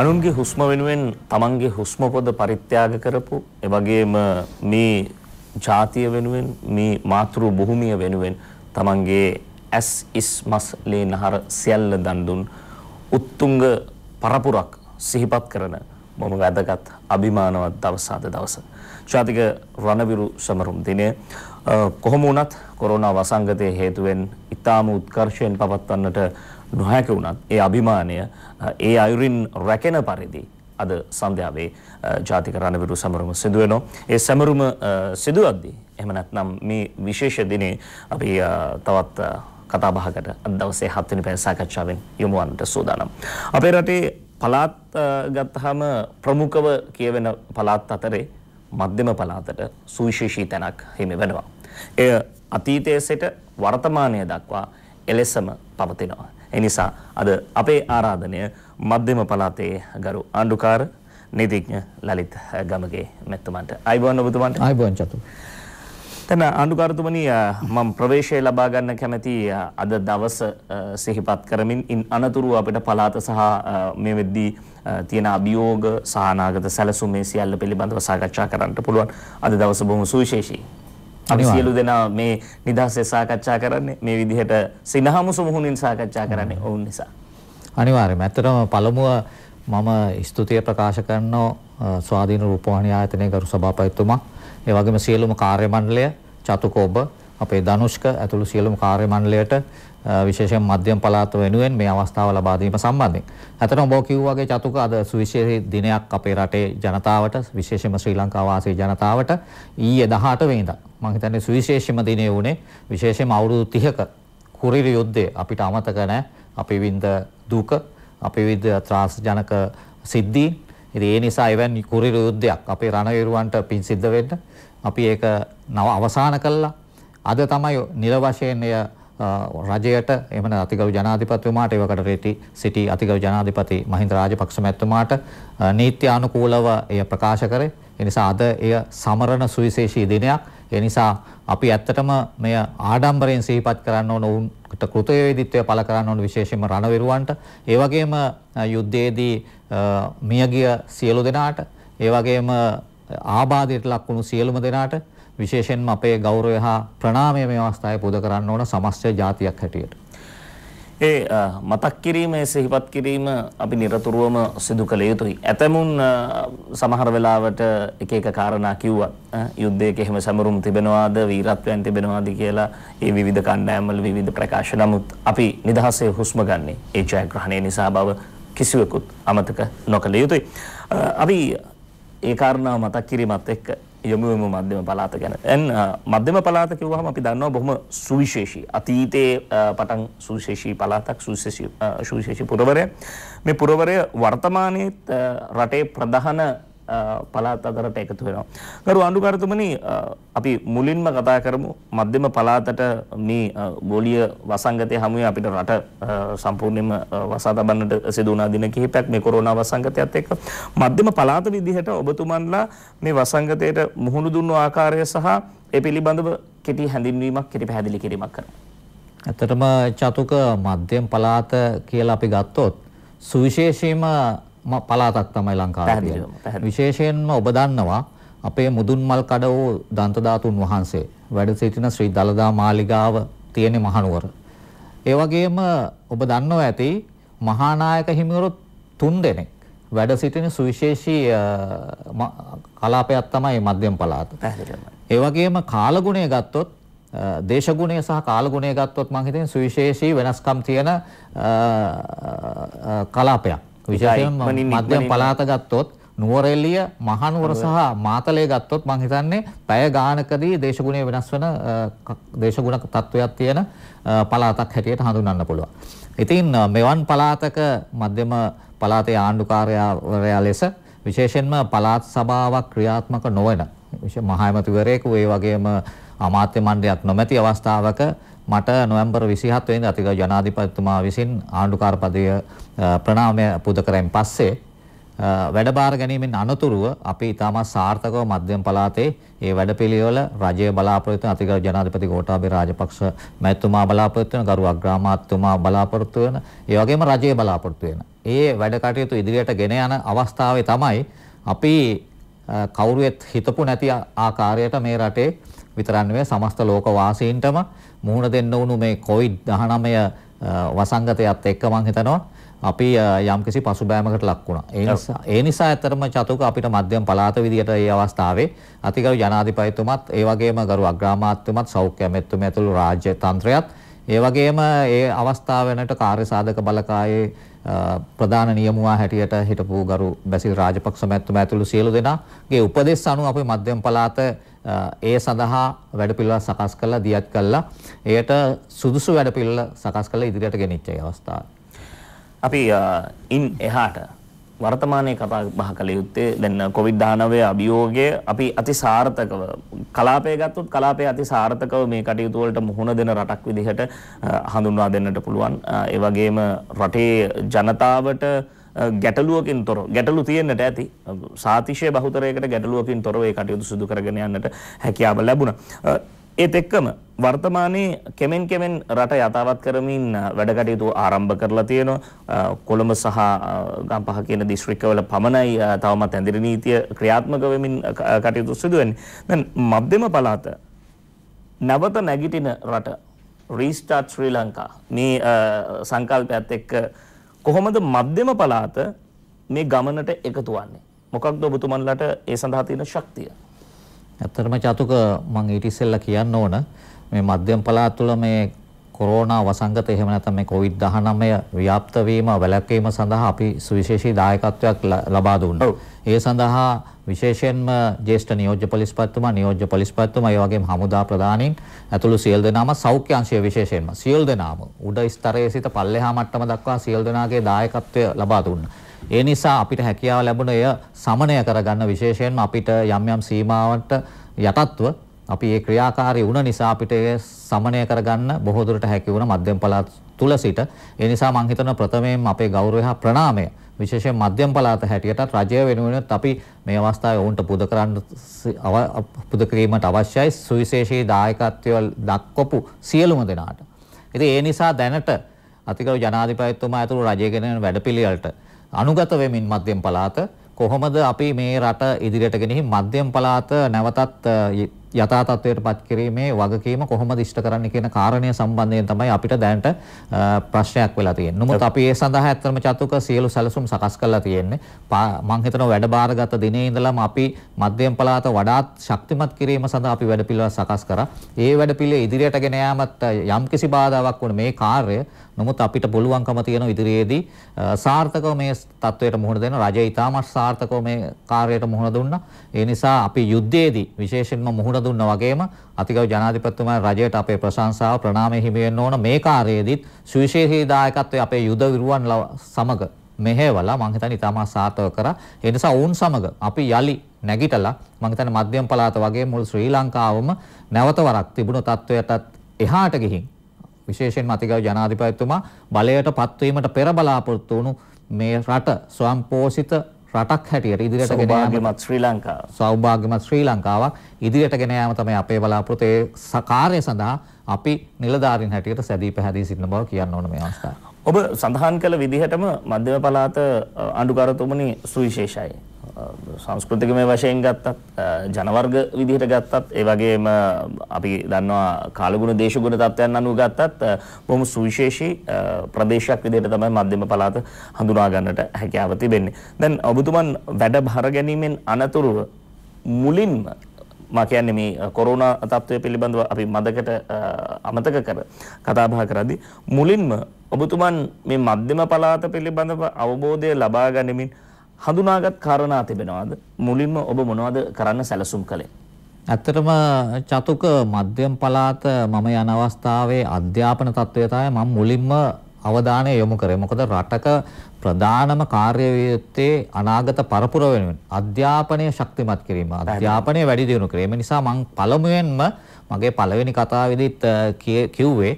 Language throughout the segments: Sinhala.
අනුන්ගේ හුස්ම වෙනුවෙන් තමන්ගේ හුස්ම පොද පරිත්‍යාග කරපු එවැගේම මේ ජාතිය වෙනුවෙන් මේ මාතෘ භූමිය වෙනුවෙන් තමන්ගේ ඇස් ඉස් මස් ලේ නහර සියල්ල දන් දුන් උත්තුංග පරපුරක් සිහිපත් කරන මම වැදගත් අභිමානවත් දවස අද දවස. ජාතික රණවිරු සමරුම් දිනය කොහොම වුණත් කොරෝනා වසංගතය හේතුවෙන් ඉතාම උත්කර්ෂයෙන් පවත්වන්නට නොහැක වුණත් ඒ අභිමානය ඒ අයුරින් රැකෙන පරිදි අද සන්ධ්‍යාවේ ජාතික රණවිරු සමරුම සිදුවෙනවා. ඒ සමරුම සිදුවද්දී එහෙම නැත්නම් මේ විශේෂ දිනේ අපි තවත් කතා බහකට අද දවසේ 7 වෙනි පැය සාකච්ඡාවෙන් යොමු වන්නට සූදානම්. අපේ රටේ පළාත් ගත්තාම ප්‍රමුඛව කියවෙන පළාත් අතරේ මධ්‍යම පළාතට සුවිශේෂී තැනක් හිමි වෙනවා. එය අතීතයේ සිට වර්තමානය දක්වා එලෙසම පවතිනවා. එනිසා අද අපේ ආරාධනය මධ්‍යම පළාතේ ගරු ආණ්ඩුකාර නීතිඥ ලලිත් ගමගේ මෙතුමන්ට අයිබෝන් ඔබතුමන්ට අයිබෝන් චතු. තැන ආණ්ඩුකාරතුමනි මම ප්‍රවේශය ලබා ගන්න කැමැති අද දවස සිහිපත් කරමින් ඉන් අනතුරුව අපිට පළාත සහ මේ වෙද්දී තියෙන අභියෝග සහනාගත සැලසුම් මේ සියල්ල පිළිබඳව සාකච්ඡා කරන්නට පුළුවන් අද දවස බොහොම සුවිශේෂී අපි සියලු දෙනා මේ නිදහසේ සාකච්ඡා කරන්නේ මේ විදිහට සිනහමු සමුහුණින් සාකච්ඡා කරන්නේ ඔවුන් නිසා. අනිවාර්යයෙන්ම ඇත්තටම පළමුව මම ස්තුතිය ප්‍රකාශ කරන ස්වාධීන රූපවාහිනී ආයතනයේ ගරු සභාපතිතුමා ඒ වගේම සියලුම කාර්ය මණ්ඩලය චතුක ඔබ අපේ ධනුෂ්ක ඇතුළු සියලුම කාර්ය මණ්ඩලයට විශේෂයෙන් මධ්‍යම පළාත වෙනුවෙන් මේ අවස්ථාව ලබා දීම සම්බන්ධයෙන්. ඇත්තටම ඔබ කිව්වා වගේ චතුක අද සුවිශේෂී දිනයක් අපේ රටේ ජනතාවට විශේෂයෙන්ම ශ්‍රී ලංකා වාසී ජනතාවට ඊයේ 18 වෙනිදා මම හිතන්නේ සුවිශේෂීම දිනේ වුණේ විශේෂයෙන්ම අවුරුදු 30ක කුරිරු යුද්ධය අපිට අමතක නැහැ. අපි විඳ දුක, අපි විඳ ත්‍රාසජනක සිද්ධි. ඉතින් ඒ නිසා එවැනි කුරිරු යුද්ධයක් අපේ රණවීරවන්ට පින් සිද්ධ වෙන්න අපි ඒක නව අවසන් කළා. අද තමයි නිල වශයෙන් එය රජයට එහෙම නැත්නම් අතිගරු ජනාධිපතිතුමාට ඒවකට රෙටි සිටි අතිගරු ජනාධිපති මහින්ද රාජපක්ෂ මැතිතුමාට නීත්‍යානුකූලව එය ප්‍රකාශ කරේ. ඒ නිසා අද එය සමරන සුවිශේෂී දිනයක්. ඒ නිසා අපි ඇත්තටම මෙය ආඩම්බරයෙන් සිහිපත් කරන්න ඕන උන්ට කෘතවේදීත්වය පළ කරන්න ඕන විශේෂයෙන්ම රණවිරුවන්ට ඒ වගේම යුද්ධයේදී මියගිය සියලු දෙනාට ඒ වගේම ආබාධයට ලක්වුණු සියලුම දෙනාට විශේෂයෙන්ම අපේ ගෞරවය හා ප්‍රණාමය මේ අවස්ථාවේ පුද කරන්න ඕන සමස්ත ජාතියක් හැටියට ඒ මතක් කිරීම ඒ සිහිපත් කිරීම අපි নিরතුරුවම සිදු කළ යුතුයි. ඇතමුන් සමහර වෙලාවට එක එක කාරණා කිව්වත් යුද්ධයක එහෙම සමරුම් තිබෙනවාද වීරත්වයන් තිබෙනවාද කියලා ඒ විවිධ කණ්ඩායම්වල විවිධ ප්‍රකාශ නමුත් අපි නිදහසේ හුස්ම ගන්නේ ඒ ජයග්‍රහණය නිසා බව කිසිවෙකුත් අමතක නොකළ යුතුයි. අපි ඒ කාරණාව මතක් කිරීමත් එක්ක යොමු වෙමු මධ්‍යම පළාත ගැන. දැන් මධ්‍යම පළාත කිව්වහම අපි දන්නවා බොහොම සුවිශේෂී අතීතයේ පටන් සුවිශේෂී පළාතක් සුවිශේෂී සුවිශේෂී පුරවරය. මේ පුරවරය වර්තමානයේ රටේ ප්‍රධාන පලාත් අතරට එකතු වෙනවා. ගරු අනුකර්තමනි අපි මුලින්ම කතා කරමු මධ්‍යම පලාතට මේ ගෝලීය වසංගතය හමුවේ අපිට රට සම්පූර්ණයෙන්ම වසා තබන්නට සිදු වුණා දින කිහිපයක් මේ කොරෝනා වසංගතයත් එක්ක මධ්‍යම පලාත විදිහට ඔබතුමන්ලා මේ වසංගතයට මුහුණු දුන්නු ආකාරය සහ ඒ පිළිබඳව කෙටි හැඳින්වීමක් කෙටි පැහැදිලි කිරීමක් කරනවා. ඇත්තටම චතුක මධ්‍යම පලාත කියලා අපි ගත්තොත් සුවිශේෂීම පළාතක් තමයි ලංකාවේ විශේෂයෙන්ම ඔබ දන්නවා අපේ මුදුන් මල් කඩවෝ දන්ත ධාතුන් වහන්සේ වැඩ සිටින ශ්‍රී දලදා මාලිගාව තියෙන මහනුවර. ඒ වගේම ඔබ දන්නවා ඇති මහානායක හිමිවරු තුන් දෙනෙක් වැඩ සිටින සුවිශේෂී කලාපයක් තමයි මධ්‍යම පළාත. ඒ වගේම කාලගුණය ගත්තොත් දේශගුණය සහ කාලගුණය ගත්තොත් මං හිතන්නේ සුවිශේෂී වෙනස්කම් තියෙන කලාපයක්. විශේෂයෙන්ම මධ්‍යම පළාත ගත්තොත් නුවරඑළිය මහනුවර සහ මාතලේ ගත්තොත් මම හිතන්නේ පැය ගානකදී දේශගුණය වෙනස් වෙන දේශගුණ තත්වයක් තියෙන පළාතක් හැටියට හඳුන්වන්න පුළුවන්. ඉතින් මෙවන් පළාතක මධ්‍යම පළාතේ ආණ්ඩුකාරයා ලෙස විශේෂයෙන්ම පළාත් සභාවක් ක්‍රියාත්මක නොවන විශේෂ මහ ඇමතිවරයෙකු ඒ වගේම අමාත්‍ය මණ්ඩලයක් නොමැති අවස්ථාවක මට නොවැම්බර් 27 වෙනිදා අතිගෞරව ජනාධිපතිතුමා විසින් ආණ්ඩුකාර පදවිය ප්‍රණාමය පුද කරෙන් පස්සේ වැඩබාර ගැනීමෙන් අනතුරුව අපි ඉතාමත් සාර්ථකව මධ්‍යම පළාතේ ඒ වැඩපිළිවෙල රජය බලාපොරොත්තු වෙන අතිගෞරව ජනාධිපති ගෝඨාභය රාජපක්ෂ මැතිතුමා බලාපොරොත්තු වෙන ගරු අග්‍රාමාත්‍යතුමා බලාපොරොත්තු වෙන ඒ වගේම රජය බලාපොරොත්තු වෙන. ඒ වැඩ කටයුතු ඉදිරියට ගෙන යන අවස්ථාවේ තමයි අපි කවුරුවෙත් හිතපු නැති ආකාරයට මේ රටේ විතරක් නෙවෙයි සමස්ත ලෝක වාසීන්ටම මුහුණ දෙන්න වුණු මේ COVID-19 වසංගතයත් එක්ක මම හිතනවා අපි යම්කිසි පසුබෑමකට ලක් වුණා. ඒ නිසා ඒ නිසා ඇත්තටම චතුක අපිට මධ්‍යම පළාත විදියට මේ අවස්ථාවේ අතිගරු ජනාධිපතිතුමත් ඒ වගේම ගරු අග්‍රාමාත්‍යතුමත් සෞඛ්‍ය අමාත්‍යතුමා ඇතුළු රාජ්‍ය තන්ත්‍රයත් ඒ වගේම ඒ අවස්ථාව වෙනට කාර්ය සාධක බලකායේ ප්‍රධාන නියමුවා හැටියට හිටපු ගරු බැසිල් රාජපක්ෂ මැතිතුමා ඇතුළු සියලු දෙනාගේ උපදෙස් අනුව අපේ මධ්‍යම පළාත ඒ සඳහා වැඩපිළිවෙළ සකස් කරලා දියත් කළා. එයට සුදුසු වැඩපිළිවෙළ සකස් කරලා ඉදිරියට ගෙනිච්ච අවස්ථාව. අපි ඉන් එහාට වර්තමානයේ කතා බහ කළ යුත්තේ දැන් කොවිඩ්-19 අභියෝගය අපි අතිසාර්ථකව කලාපය ගත්තොත් කලාපය අතිසාර්ථකව මේ කටයුතු වලට මුහුණ දෙන රටක් විදිහට හඳුන්වා දෙන්නට පුළුවන්. ඒ වගේම රටේ ජනතාවට ගැටලුවකින් තොර ගැටලු තියෙන්නට ඇති සාතිශය බහුතරයකට ගැටලුවකින් තොරව ඒ කටයුතු සිදු කරගෙන යන්නට හැකියාව ලැබුණා. ඒත් එක්කම වර්තමානයේ කෙමෙන් කෙමෙන් රට යථාවත් කරමින් වැඩ කටයුතු ආරම්භ කරලා තියෙනවා කොළඹ සහ ගම්පහ කියන දිස්ත්‍රික්කවල පමණයි තවමත් ඇඳිරි නීතිය ක්‍රියාත්මක වෙමින් කටයුතු සිදු වෙන්නේ දැන් මධ්‍යම පළාත නැවත නැගිටින රට රීස්ටාර්ට් ශ්‍රී ලංකා මේ සංකල්පයත් එක්ක කොහොමද මධ්‍යම පළාත මේ ගමනට එකතු වෙන්නේ මොකක්ද ඔබතුමන්ලට ඒ සඳහා තියෙන ශක්තිය ඇත්තටම චතුක මම ඊට ඉස්සෙල්ලා කියන්න ඕන මේ මධ්‍යම පළාත් තුළ මේ කොරෝනා වසංගත එහෙම නැත්නම් මේ COVID-19 ව්‍යාප්ත වීම වැළැක්වීම සඳහා අපි සුවිශේෂී දායකත්වයක් ලබා දුන්නා. ඒ සඳහා විශේෂයෙන්ම ජ්‍යෙෂ්ඨ නියෝජ්‍ය පොලිස්පතිතුමා, නියෝජ්‍ය පොලිස්පතිතුමා, ඒ වගේම හමුදා ප්‍රධානීන් ඇතුළු සියලු දෙනාම සෞඛ්‍ය අංශය විශේෂයෙන්ම සියලු දෙනාම උඩ ස්තරයේ සිට පල්ලෙහා මට්ටම දක්වා සියලු දෙනාගේ දායකත්වය ලබා දුන්නා. ඒ නිසා අපිට හැකියාව ලැබුණ එය සමනය කරගන්න විශේෂයෙන්ම අපිට යම් යම් සීමාවට යටත්ව අපි ඒ ක්‍රියාකාරී වුණ නිසා අපිට ඒ සමනය කරගන්න බොහෝ දුරට හැකි වුණ මධ්‍යම පළාත් තුල සිට ඒ නිසා මම හිතනවා ප්‍රථමයෙන් අපේ ගෞරවය හා ප්‍රණාමය විශේෂයෙන් මධ්‍යම පළාත හැටියටත් රජය වෙනුවෙනුත් අපි මේ අවස්ථාවේ ඔවුන්ට පුද කරන්න පුද කිරීමට අවශ්‍යයි සුවිශේෂී දායකත්වය දක්වපු සියලුම දෙනාට. ඉතින් ඒ නිසා දැනට අතිගරු ජනාධිපතිතුමා ඇතුළු රජය ගෙනෙන වැඩපිළිවෙලට අනුගත වෙමින් මධ්‍යම පළාත කොහොමද අපි මේ රට ඉදිරියට ගෙනෙහි මධ්‍යම පළාත නැවතත් යථා තත්ත්වයටපත් කිරීමේ වගකීම කොහොමද ඉෂ්ට කරන්නේ කියන කාරණය සම්බන්ධයෙන් තමයි අපිට දැනට ප්‍රශ්නයක් වෙලා තියෙන්නේ. නමුත් අපි ඒ සඳහා ඇත්තම චතුක සියලු සැලසුම් සකස් කරලා තියෙන්නේ. මම හිතනවා වැඩබාරගත දිනේ ඉඳලම අපි මධ්‍යම පළාත වඩාත් ශක්තිමත් කිරීම සඳහා අපි වැඩපිළිවෙළ සකස් කරා. ඒ වැඩපිළිවෙල ඉදිරියට ගෙන යාමත් යම්කිසි බාධාවක් වුණ මේ කාර්ය නමුත් අපිට පුළුවන්කම තියෙන ඉදිරියේදී සාර්ථකව මේ තත්වයට මුහුණ දෙන්න රජය ඉතාමත් සාර්ථකව මේ කාර්යයට මුහුණ දුන්නා. ඒ නිසා අපි යුද්ධයේදී විශේෂයෙන්ම මුහුණ දුන්නා වගේම අතිගෞරව ජනාධිපතිතුමා රජයට අපේ ප්‍රශංසාව ප්‍රණාමය හිමි වෙන්න ඕන මේ කාර්යයේදීත් සුවිශේෂී දායකත්වයේ අපේ යුද විරුවන් සමග මෙහෙවලා මම හිතන්නේ ඉතාමත් සාර්ථක කරා. ඒ නිසා ඔවුන් සමග අපි යලි නැගිටලා මම හිතන්නේ මධ්‍යම පළාත වගේ මුළු ශ්‍රී ලංකාවම නැවත වරක් තිබුණු තත්වයටත් එහාට ගිහින් විශේෂයෙන්ම අතිගරු ජනාධිපතිතුමා බලයට පත්වීමට පෙර බලාපොරොත්තු වුණු මේ රට ස්වයංපෝෂිත රටක් හැටියට ඉදිරියට ගෙන යාමත් ශ්‍රී ලංකාව සෞභාග්‍යමත් ශ්‍රී ලංකාවක් ඉදිරියට ගෙන යාම තමයි අපේ බලාපොරොත්තු ඒ කාර්ය සඳහා අපි නිලධාරීන් හැටියට සැදී පැහැදී සිටින බව කියන්න ඕන මේ අවස්ථාව. ඔබ සඳහන් කළ විදිහටම මධ්‍යම පළාත අඳුකරතුමනි සුවිශේෂයි. සංස්කෘතික මේ වශයෙන් ගත්තත් ජනවර්ග විදිහට ගත්තත් ඒ වගේම අපි දන්නවා කාලගුණ දේශගුණ තත්ත්වයන් අනුව ගත්තත් බොහොම සුවිශේෂී ප්‍රදේශයක් විදිහට තමයි මධ්‍යම පළාත හඳුනා ගන්නට හැකියාව තිබෙන්නේ. දැන් ඔබතුමන් වැඩ භාර ගැනීමෙන් අනතුරුව මුලින්ම මා කියන්නේ මේ කොරෝනා තත්ත්වය පිළිබඳව අපි මදකට අමතක කර කතා බහ කරද්දී මුලින්ම ඔබතුමන් මේ මධ්‍යම පළාත පිළිබඳව අවබෝධය ලබා ගනිමින් හඳුනාගත් කාරණා තිබෙනවාද? මුලින්ම ඔබ මොනවද කරන්න සැලසුම් කළේ? ඇත්තටම චතුක මධ්‍යම පළාත මම යන අවස්ථාවේ අධ්‍යාපන තත්වය තමයි මම මුලින්ම අවධානය යොමු කරේ. මොකද රටක ප්‍රධානම කාර්ය ව්‍යුත්තේ අනාගත පරපුර වෙනුවෙන් අධ්‍යාපනය ශක්තිමත් කිරීම, අධ්‍යාපනය වැඩි දියුණු කිරීම නිසා මම පළමුවෙන්ම මගේ පළවෙනි කතාවේදීත් කිව්වේ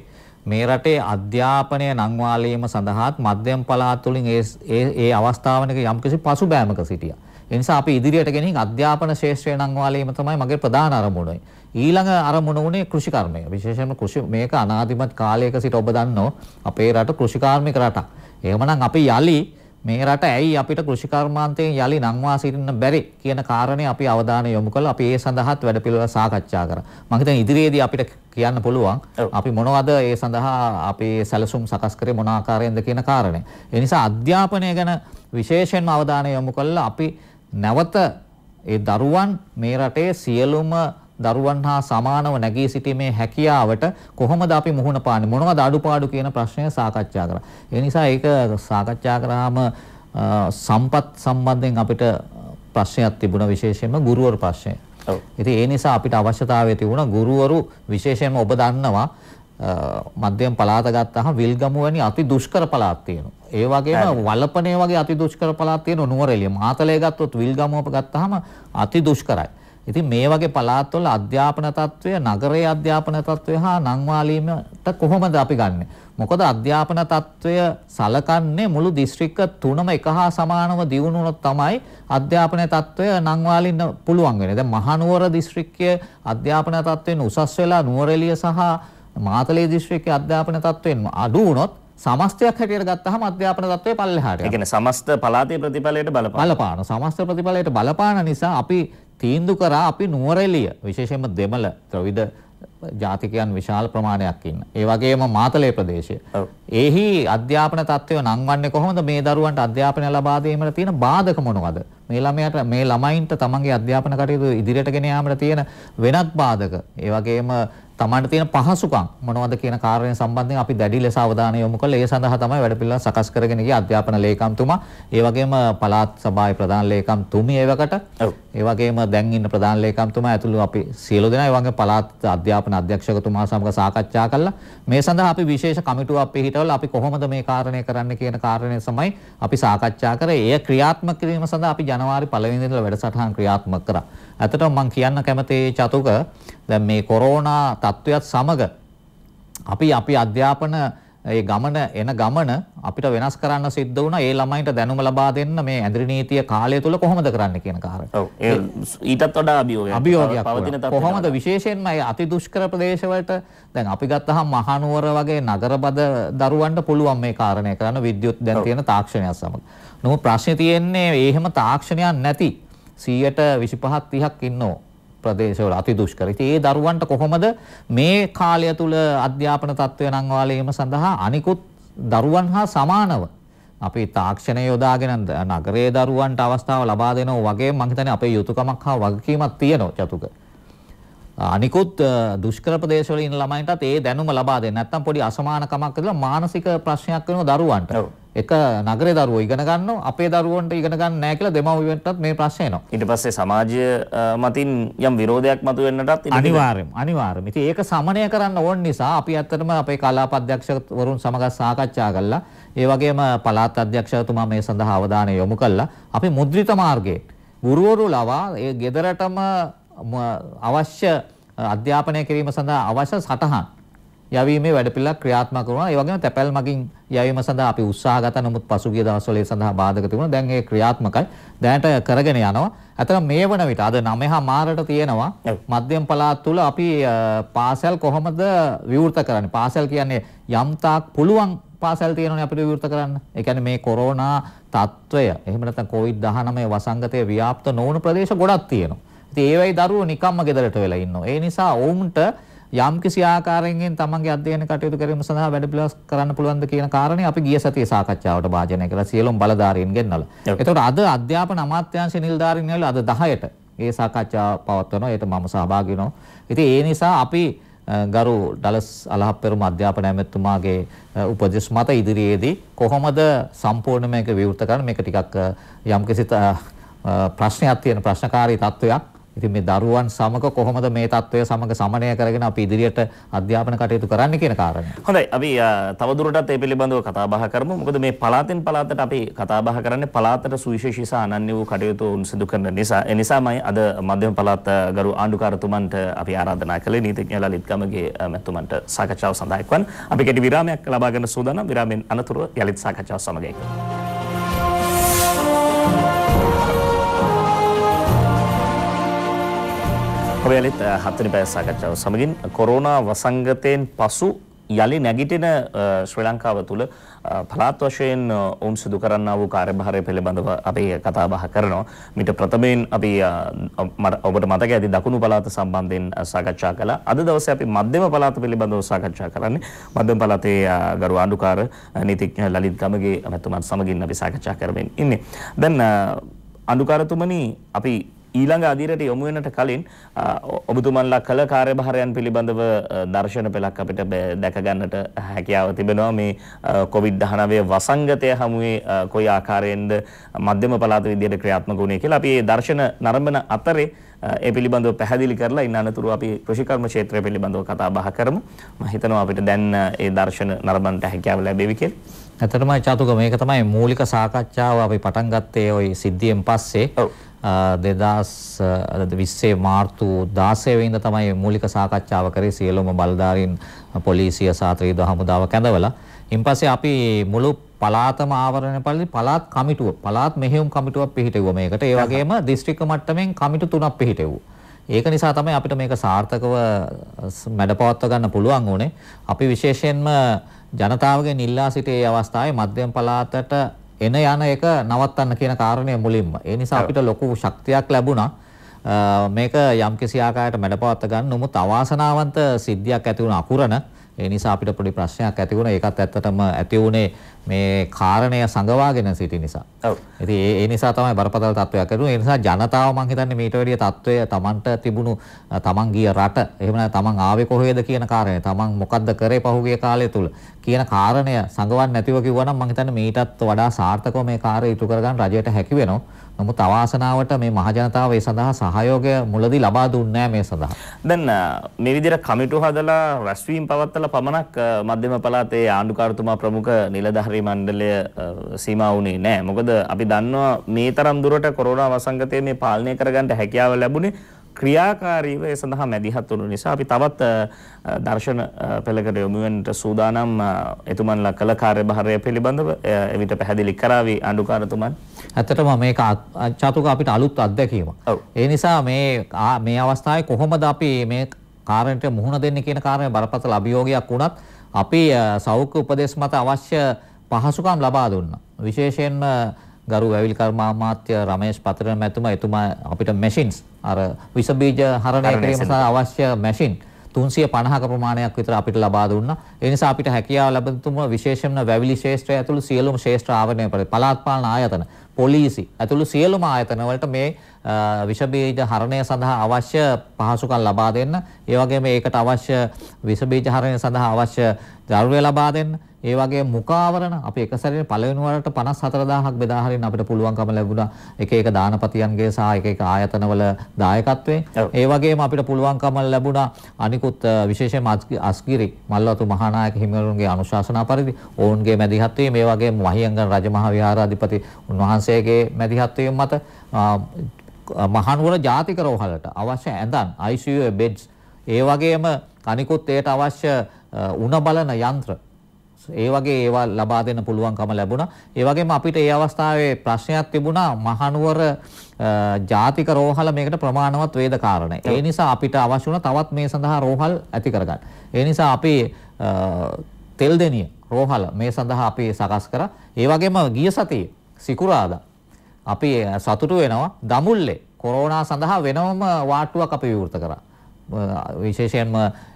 මේ රටේ අධ්‍යාපනය නංවාලීම සඳහාත් මධ්‍යම පළාත් තුළින් ඒ ඒ අවස්ථාවනක යම්කිසි පසුබෑමක සිටියා. ඒ නිසා අපි ඉදිරියට ගෙනින් අධ්‍යාපන ශාස්ත්‍රය නංවාලීම තමයි මගේ ප්‍රධාන අරමුණයි. ඊළඟ අරමුණ උනේ කෘෂිකර්මය. විශේෂයෙන්ම කෘෂි මේක අනාදිමත් කාලයක සිට ඔබ දන්නෝ අපේ රට කෘෂිකාර්මික රටක්. එහෙමනම් අපි යලි මේ රට ඇයි අපිට කෘෂිකර්මාන්තයෙන් යලි නංවා සිටින්න බැරි කියන කාරණේ අපි අවධානය යොමු කළා. අපි ඒ සඳහාත් වැඩපිළිවෙල සාකච්ඡා කරා. මම හිතන්නේ ඉදිරියේදී අපිට කියන්න පුළුවන් අපි මොනවද ඒ සඳහා අපේ සැලසුම් සකස් කරේ මොන ආකාරයෙන්ද කියන කාරණේ. ඒ නිසා අධ්‍යාපනය ගැන විශේෂයෙන්ම අවධානය යොමු කළා. අපි නැවත ඒ දරුවන් මේ රටේ සියලුම දරුවන් හා සමානව නැගී සිටීමේ හැකියාවට කොහොමද අපි මුහුණ පාන්නේ මොනවද අඩුපාඩු කියන ප්‍රශ්නය සාකච්ඡා කරා. ඒ නිසා ඒක සාකච්ඡා කරාම සම්පත් සම්බන්ධයෙන් අපිට ප්‍රශ්නයක් තිබුණා විශේෂයෙන්ම ගුරුවරු ප්‍රශ්නය. ඔව්. ඉතින් ඒ නිසා අපිට අවශ්‍යතාවය තිබුණා ගුරුවරු විශේෂයෙන්ම ඔබ දන්නවා මධ්‍යම පළාත ගත්තාම විල්ගමුව වැනි අති දුෂ්කර පළාත් තියෙනවා. ඒ වගේම වලපනේ වගේ අති දුෂ්කර පළාත් තියෙනවා නුවරඑළිය. මාතලේ ගත්තොත් විල්ගමුව ගත්තාම අති දුෂ්කරයි. ඉතින් මේ වගේ පළාත්වල අධ්‍යාපන తত্ত্বය නගරයේ අධ්‍යාපන తত্ত্বය හා නංවාලීමට කොහොමද අපි ගන්නෙ? මොකද අධ්‍යාපන తত্ত্বය සලකන්නේ මුළු දිස්ත්‍රික්ක තුනම එක හා සමානව දියුණු වුණොත් තමයි අධ්‍යාපන తত্ত্বය නංවාලින්න පුළුවන් වෙන්නේ. දැන් මහනුවර දිස්ත්‍රික්කයේ අධ්‍යාපන తত্ত্বයෙන් උසස් වෙලා නුවරඑළිය සහ මාතලේ දිස්ත්‍රික්කයේ අධ්‍යාපන తত্ত্বයෙන් අඩු වුණොත් සමස්තයක් හැටියට ගත්තහම අධ්‍යාපන తত্ত্বය පල්ලෙහාට යනවා. ඒ කියන්නේ සමස්ත පළාතේ ප්‍රතිඵලයට බලපාන. බලපාන. සමස්ත ප්‍රතිඵලයට බලපාන නිසා අපි තීන්දුව කරා අපි නුවරඑළිය විශේෂයෙන්ම දෙමළ ද්‍රවිඩ ජාතිකයන් විශාල ප්‍රමාණයක් ඉන්න. ඒ වගේම මාතලේ ප්‍රදේශය. එහි අධ්‍යාපන තත්ත්වය නංවන්නේ කොහොමද? මේ දරුවන්ට අධ්‍යාපනය ලබා දීමට තියෙන බාධක මොනවද? මේ ළමයාට මේ ළමයින්ට තමන්ගේ අධ්‍යාපන කටයුතු ඉදිරියට ගෙන යාමට තියෙන වෙනත් බාධක. ඒ වගේම තමන්ට තියෙන පහසුකම් මොනවද කියන කාරණය සම්බන්ධයෙන් අපි දැඩි ලෙස අවධානය යොමු කළා. ඒ සඳහා තමයි වැඩපිළිවෙල සකස් කරගෙන ගිය අධ්‍යාපන ලේකම්තුමා, ඒ වගේම පළාත් සභාවේ ප්‍රධාන ලේකම්තුමිය ඒවකට, ඒ වගේම දැන් ඉන්න ප්‍රධාන ලේකම්තුමා ඇතුළු අපි සියලු දෙනා, ඒ වගේම පළාත් අධ්‍යාපන අධ්‍යක්ෂකතුමා සමග සාකච්ඡා කළා. මේ සඳහා අපි විශේෂ කමිටුවක් පිහිටවලා අපි කොහොමද මේ කාරණය කරන්න කියන කාරණය තමයි අපි සාකච්ඡා කරේ. එය ක්‍රියාත්මක කිරීම සඳහා අපි ජනවාරි පළවෙනිදා වැඩසටහන් ක්‍රියාත්මක කරා. ඇත්තටම මම කියන්න කැමති චතුක දැන් මේ කොරෝනා තත්ත්වයත් සමග අපි අපි අධ්‍යාපන ඒ ගමන එන ගමන අපිට වෙනස් කරන්න සිද්ධ වුණා ඒ ළමයින්ට දැනුම ලබා දෙන්න මේ ඇඳිරි නීතිය කාලය තුල කොහොමද කරන්න කියන කාරණය. ඔව් ඒ ඊටත් වඩා අභියෝගයක්. අභියෝගයක් පවතින තත්ත්වයක්. කොහොමද විශේෂයෙන්ම ඒ අති දුෂ්කර ප්‍රදේශවලට දැන් අපි ගත්තහම මහනුවර වගේ නගරබද දරුවන්ට පුළුවන් මේ කාරණය කරන්න විද්‍යුත් දැන් තියෙන තාක්ෂණයක් සමග. නමුත් ප්‍රශ්නේ තියෙන්නේ ඒ හැම තාක්ෂණයක් නැති 125ක් 30ක් ඉන්නෝ ප්‍රදේශවල අති දුෂ්කර. ඉතින් ඒ දරුවන්ට කොහොමද මේ කාලය තුල අධ්‍යාපන තත්ත්වය නම් වාලේම සඳහා අනිකුත් දරුවන් හා සමානව අපි තාක්ෂණය යොදාගෙන නගරයේ දරුවන්ට අවස්ථාව ලබා දෙනවා වගේ මම හිතන්නේ අපේ යුතුයකමක් හා වගකීමක් තියෙනවා චතුක. අනිකුත් දුෂ්කර ප්‍රදේශවල ඉන්න ළමයින්ටත් ඒ දැනුම ලබා දෙන්න. නැත්නම් පොඩි අසමානකමක් ඇතිලා මානසික ප්‍රශ්නයක් වෙනවා දරුවන්ට. එක නගරේ දරුවෝ ඉගෙන ගන්නවා අපේ දරුවන්ට ඉගෙන ගන්න නැහැ කියලා දෙමව්පියන්ටත් මේ ප්‍රශ්නේ එනවා. ඊට පස්සේ සමාජය මතින් යම් විරෝධයක් මතුවෙන්නටත් ඉඩ අනිවාර්යයෙන්ම අනිවාර්යයෙන්ම. ඉතින් ඒක සමනය කරන්න ඕන නිසා අපි ඇත්තටම අපේ කලාප අධ්‍යක්ෂකවරුන් සමග සාකච්ඡා කළා. ඒ වගේම පළාත් අධ්‍යක්ෂකතුමා මේ සඳහා අවධානය යොමු කළා. අපි මුද්‍රිත මාර්ගයේ ගුරුවරු ලවා ඒ ගෙදරටම අවශ්‍ය අධ්‍යාපනය කිරීම සඳහා අවශ්‍ය සටහන් යැවීමේ වැඩපිළිවෙලක් ක්‍රියාත්මක කරනවා. ඒ වගේම තැපැල් මගින් යැවීම සඳහා අපි උත්සාහ ගත නමුත් පසුගිය දවස්වල ඒ සඳහා බාධක තිබුණා. දැන් ඒ ක්‍රියාත්මකයි. දැනට කරගෙන යනවා. අතන මේ වන විට අද 9 මාරට තියෙනවා මධ්‍යම පළාත් තුල අපි පාසල් කොහොමද විවෘත කරන්නේ? පාසල් කියන්නේ යම්තාක් පුළුවන් පාසල් තියෙනවනේ අපිට විවෘත කරන්න. ඒ කියන්නේ මේ කොරෝනා තත්ත්වය එහෙම නැත්නම් COVID-19 වසංගතය ව්‍යාප්ත නොවුණු ප්‍රදේශ ගොඩක් තියෙනවා. ඉතින් ඒ වෙයි දරුවෝ නිකම්ම ගෙදරට වෙලා ඉන්නවා. ඒ නිසා ඔවුන්ට යම් කිසි ආකාරයෙන් තමන්ගේ අධ්‍යයන කටයුතු කිරීම සඳහා වැඩ පිළිවෙලක් කරන්න පුළුවන්ද කියන කාරණේ අපි ගිය සතියේ සාකච්ඡාවට භාජනය කළා සියලුම බලධාරීන් ගෙන්නලා. එතකොට අද අධ්‍යාපන අමාත්‍යාංශ නිලධාරීන් වල අද 10ට ඒ සාකච්ඡාව පවත්වනවා. ඒකට මම සහභාගී වෙනවා. ඉතින් ඒ නිසා අපි ගරු ඩලස් අලහප්පෙරුම අධ්‍යාපන ඇමතුමාගේ උපදෙස් මත ඉදිරියේදී කොහොමද සම්පූර්ණ මේක විවෘත කරන්නේ මේක ටිකක් යම්කිසි ප්‍රශ්නයක් තියෙන ප්‍රශ්නකාරී තත්වයක් ඉතින් මේ දරුවන් සමග කොහොමද මේ தত্ত্বය සමග සමනය කරගෙන අපි ඉදිරියට අධ්‍යාපන කටයුතු කරන්න කියන කාරණය. හොඳයි. අපි තවදුරටත් ඒ පිළිබඳව කතා බහ කරමු. මොකද මේ පළාතෙන් පළාතට අපි කතා බහ කරන්නේ පළාතට සුවිශේෂී සහ අනන්‍ය වූ කටයුතු සිදු කරන නිසා. ඒ නිසාමයි අද මධ්‍යම පළාත් ගරු ආණ්ඩුකාරතුමන්ට අපි ආරාධනා කළේ නීතිඥ ලලිත් ගමගේ මැතිතුමන්ට සාකච්ඡාව සඳහා එක්වන්. අපි කෙටි විරාමයක් ලබා ගන්න සූදානම්. විරාමෙන් අනතුරුව යලිත් සාකච්ඡාව සමග එක්වමු. ඔබයලිත් හතරි පැය සාකච්ඡාව සමගින් කොරෝනා වසංගතයෙන් පසු යළි නැගිටින ශ්‍රී ලංකාව තුළ පළාත් වශයෙන් ඔවුන් සිදු කරන්න වූ කාර්යභාරය පිළිබඳව අපි කතා බහ කරනවා. මිට ප්‍රථමයෙන් අපි ඔබට මතක ඇති දකුණු පළාත සම්බන්ධයෙන් සාකච්ඡා කළා. අද දවසේ අපි මධ්‍යම පළාත පිළිබඳව සාකච්ඡා කරන්නේ. මධ්‍යම පළාතේ ගරු ආණ්ඩුකාර නීතිඥ ලලිත් ගමගේ මැතිතුමත් සමගින් අපි සාකච්ඡා කරමින් ඉන්නේ. දැන් අනුකාරතුමනි අපි ඊළඟ අදිරට යොමු වෙනට කලින් ඔබතුමන්ලා කළ කාර්යභාරයන් පිළිබඳව දර්ශන පෙළක් අපිට දැක ගන්නට හැකියාව තිබෙනවා මේ කොවිඩ්-19 වසංගතය හමුවේ කොයි ආකාරයෙන්ද මධ්‍යම පළාත විදියට ක්‍රියාත්මක වුණේ කියලා අපි මේ දර්ශන නරඹන අතරේ ඒ පිළිබඳව පැහැදිලි කරලා ඉන්න අනතුරු අපි කෘෂිකර්ම ක්ෂේත්‍රය පිළිබඳව කතා බහ කරමු. මම හිතනවා අපිට දැන් ඒ දර්ශන නරඹන්නට හැකියාව ලැබෙවි කියලා. ඇතරමයි චාතුක මේක තමයි මූලික සාකච්ඡාව අපි පටන් ගත්තේ ওই සිද්ධියෙන් පස්සේ. ඔව්. 2020 මාර්තු 16 වෙනිදා තමයි මූලික සාකච්ඡාව කරේ සියලුම බලධාරීන් පොලිසිය සහ ත්‍රිවිධ හමුදාව කැඳවලා. ඉන්පස්සේ අපි මුළු පලාතම ආවරණය පරිදි පලාත් කමිටුව පලාත් මෙහෙයුම් කමිටුවක් පිහිටෙව්වා මේකට. ඒ වගේම දිස්ත්‍රික්ක මට්ටමින් කමිටු තුනක් පිහිටෙව්වා. ඒක නිසා තමයි අපිට මේක සාර්ථකව මැඩපවත්ව ගන්න පුළුවන් උනේ. අපි විශේෂයෙන්ම ජනතාවගෙන් ඉල්ලා සිටියේ අවස්ථාවේ මධ්‍යම පළාතට එන යන එක නවත්තන්න කියන කාරණය මුලින්ම. ඒ නිසා අපිට ලොකු ශක්තියක් ලැබුණා. මේක යම්කිසි ආකාරයකට මැඩපවත්ත ගන්න. නමුත් අවාසනාවන්ත සිද්ධියක් ඇති වුණ අකුරණ ඒ නිසා අපිට පොඩි ප්‍රශ්නයක් ඇති වුණා. ඒකත් ඇත්තටම ඇති වුණේ මේ කාරණය සංගවාගෙන සිටි නිසා. ඔව්. ඉතින් ඒ ඒ නිසා තමයි බරපතල තත්වයක් ඇති වුණේ. ඒ නිසා ජනතාව මං හිතන්නේ මීට වැඩිය තත්වය Tamanට තිබුණු Taman ගිය රට, එහෙම නැත්නම් Taman ආවේ කොහේද කියන කාරණය, Taman මොකද්ද කරේ පහුගිය කාලය තුල කියන කාරණය සංගවන්නේ නැතිව කිව්වනම් මං හිතන්නේ මීටත් වඩා සාර්ථකව මේ කාර්යය ඉටු කරගන්න රජයට හැකි වෙනවා. නමුත් අවාසනාවට මේ මහජනතාව ඒ සඳහා සහයෝගය මුලදී ලබා දුන්නේ මේ සඳහා. දැන් මේ විදිහට කමිටු හදලා රැස්වීම පවත්වලා පමණක් මධ්‍යම පළාතේ ආණ්ඩුකාරතුමා ප්‍රමුඛ නිලධාරී මණ්ඩලය සීමා වුණේ නැහැ. මොකද අපි දන්නවා මේ තරම් දුරට කොරෝනා වසංගතය මේ පාලනය කරගන්න හැකියාව ලැබුණේ ක්‍රියාකාරීව ඒ සඳහා මැදිහත් වුණු නිසා අපි තවත් දර්ශන පෙළකට යොමු වෙන්නට සූදානම් එතුමන්ලා කළ කාර්යභාරය පිළිබඳව එවිට පැහැදිලි කරાવી අඳුකාරතුමන්. ඇත්තටම මේක චතුක අපිට අලුත් අත්දැකීමක්. ඒ නිසා මේ මේ අවස්ථාවේ කොහොමද අපි මේ කාර්යයට මුහුණ දෙන්නේ කියන කාර්යය බරපතල අභියෝගයක් වුණත් අපි සෞඛ්‍ය උපදේශ මත අවශ්‍ය පහසුකම් ලබා දුන්නා. විශේෂයෙන්ම ගරු වැවිලි කර්මා අමාත්‍ය රමේෂ් පතරණ මැතිතුමා එතුමා අපිට මැෂින්ස් අර විස බීජ හරණය කිරීම සඳහා අවශ්‍ය මැෂින් 350ක ප්‍රමාණයක් විතර අපිට ලබා දුන්නා. ඒ නිසා අපිට හැකියාව ලැබෙන තුම විශේෂයෙන්ම වැවිලි ශේෂ්ත්‍රය ඇතුළු සියලුම ශේෂ්ත්‍ර ආවරණය පරිදි පළාත් පාලන ආයතන, පොලිසි ඇතුළු සියලුම ආයතන වලට මේ විෂ බීජ හරණය සඳහා අවශ්‍ය පහසුකම් ලබා දෙන්න. ඒ වගේම ඒකට අවශ්‍ය විෂ බීජ හරණය සඳහා අවශ්‍ය ද්‍රව්‍ය ලබා දෙන්න. ඒ වගේ මුඛාවරණ අපි එක සැරේ පළවෙනි වරට 54000ක් බෙදා හරින්න අපිට පුළුවන්කම ලැබුණා එක එක දානපතියන්ගේ සහ එක එක ආයතනවල දායකත්වයෙන් ඒ වගේම අපිට පුළුවන්කම ලැබුණා අනිකුත් විශේෂයෙන්ම අස්ගිරි මල්වතු මහානායක හිමිවරුන්ගේ අනුශාසනා පරිදි ඔවුන්ගේ මැදිහත් වීම ඒ වගේම වහියංගන රජමහා විහාරාධිපති උන්වහන්සේගේ මැදිහත් වීම මත මහනුවර ජාතික රෝහලට අවශ්‍ය ඇඳන් ICU බෙඩ්ස් ඒ වගේම අනිකුත් ඒට අවශ්‍ය උණ බලන යන්ත්‍ර ඒ වගේ ඒවා ලබා දෙන්න පුළුවන්කම ලැබුණා. ඒ වගේම අපිට ඒ අවස්ථාවේ ප්‍රශ්නයක් තිබුණා මහනුවර ජාතික රෝහල මේකට ප්‍රමාණවත් වේද කාරණේ. ඒ නිසා අපිට අවශ්‍ය වුණා තවත් මේ සඳහා රෝහල් ඇති කරගන්න. ඒ නිසා අපි තෙල්දෙනිය රෝහල මේ සඳහා අපි සකස් කරා. ඒ වගේම ගිය සතියේ සිකුරාදා අපි සතුටු වෙනවා දමුල්ලේ කොරෝනා සඳහා වෙනම වාට්ටුවක් අපි විවෘත කරා. විශේෂයෙන්ම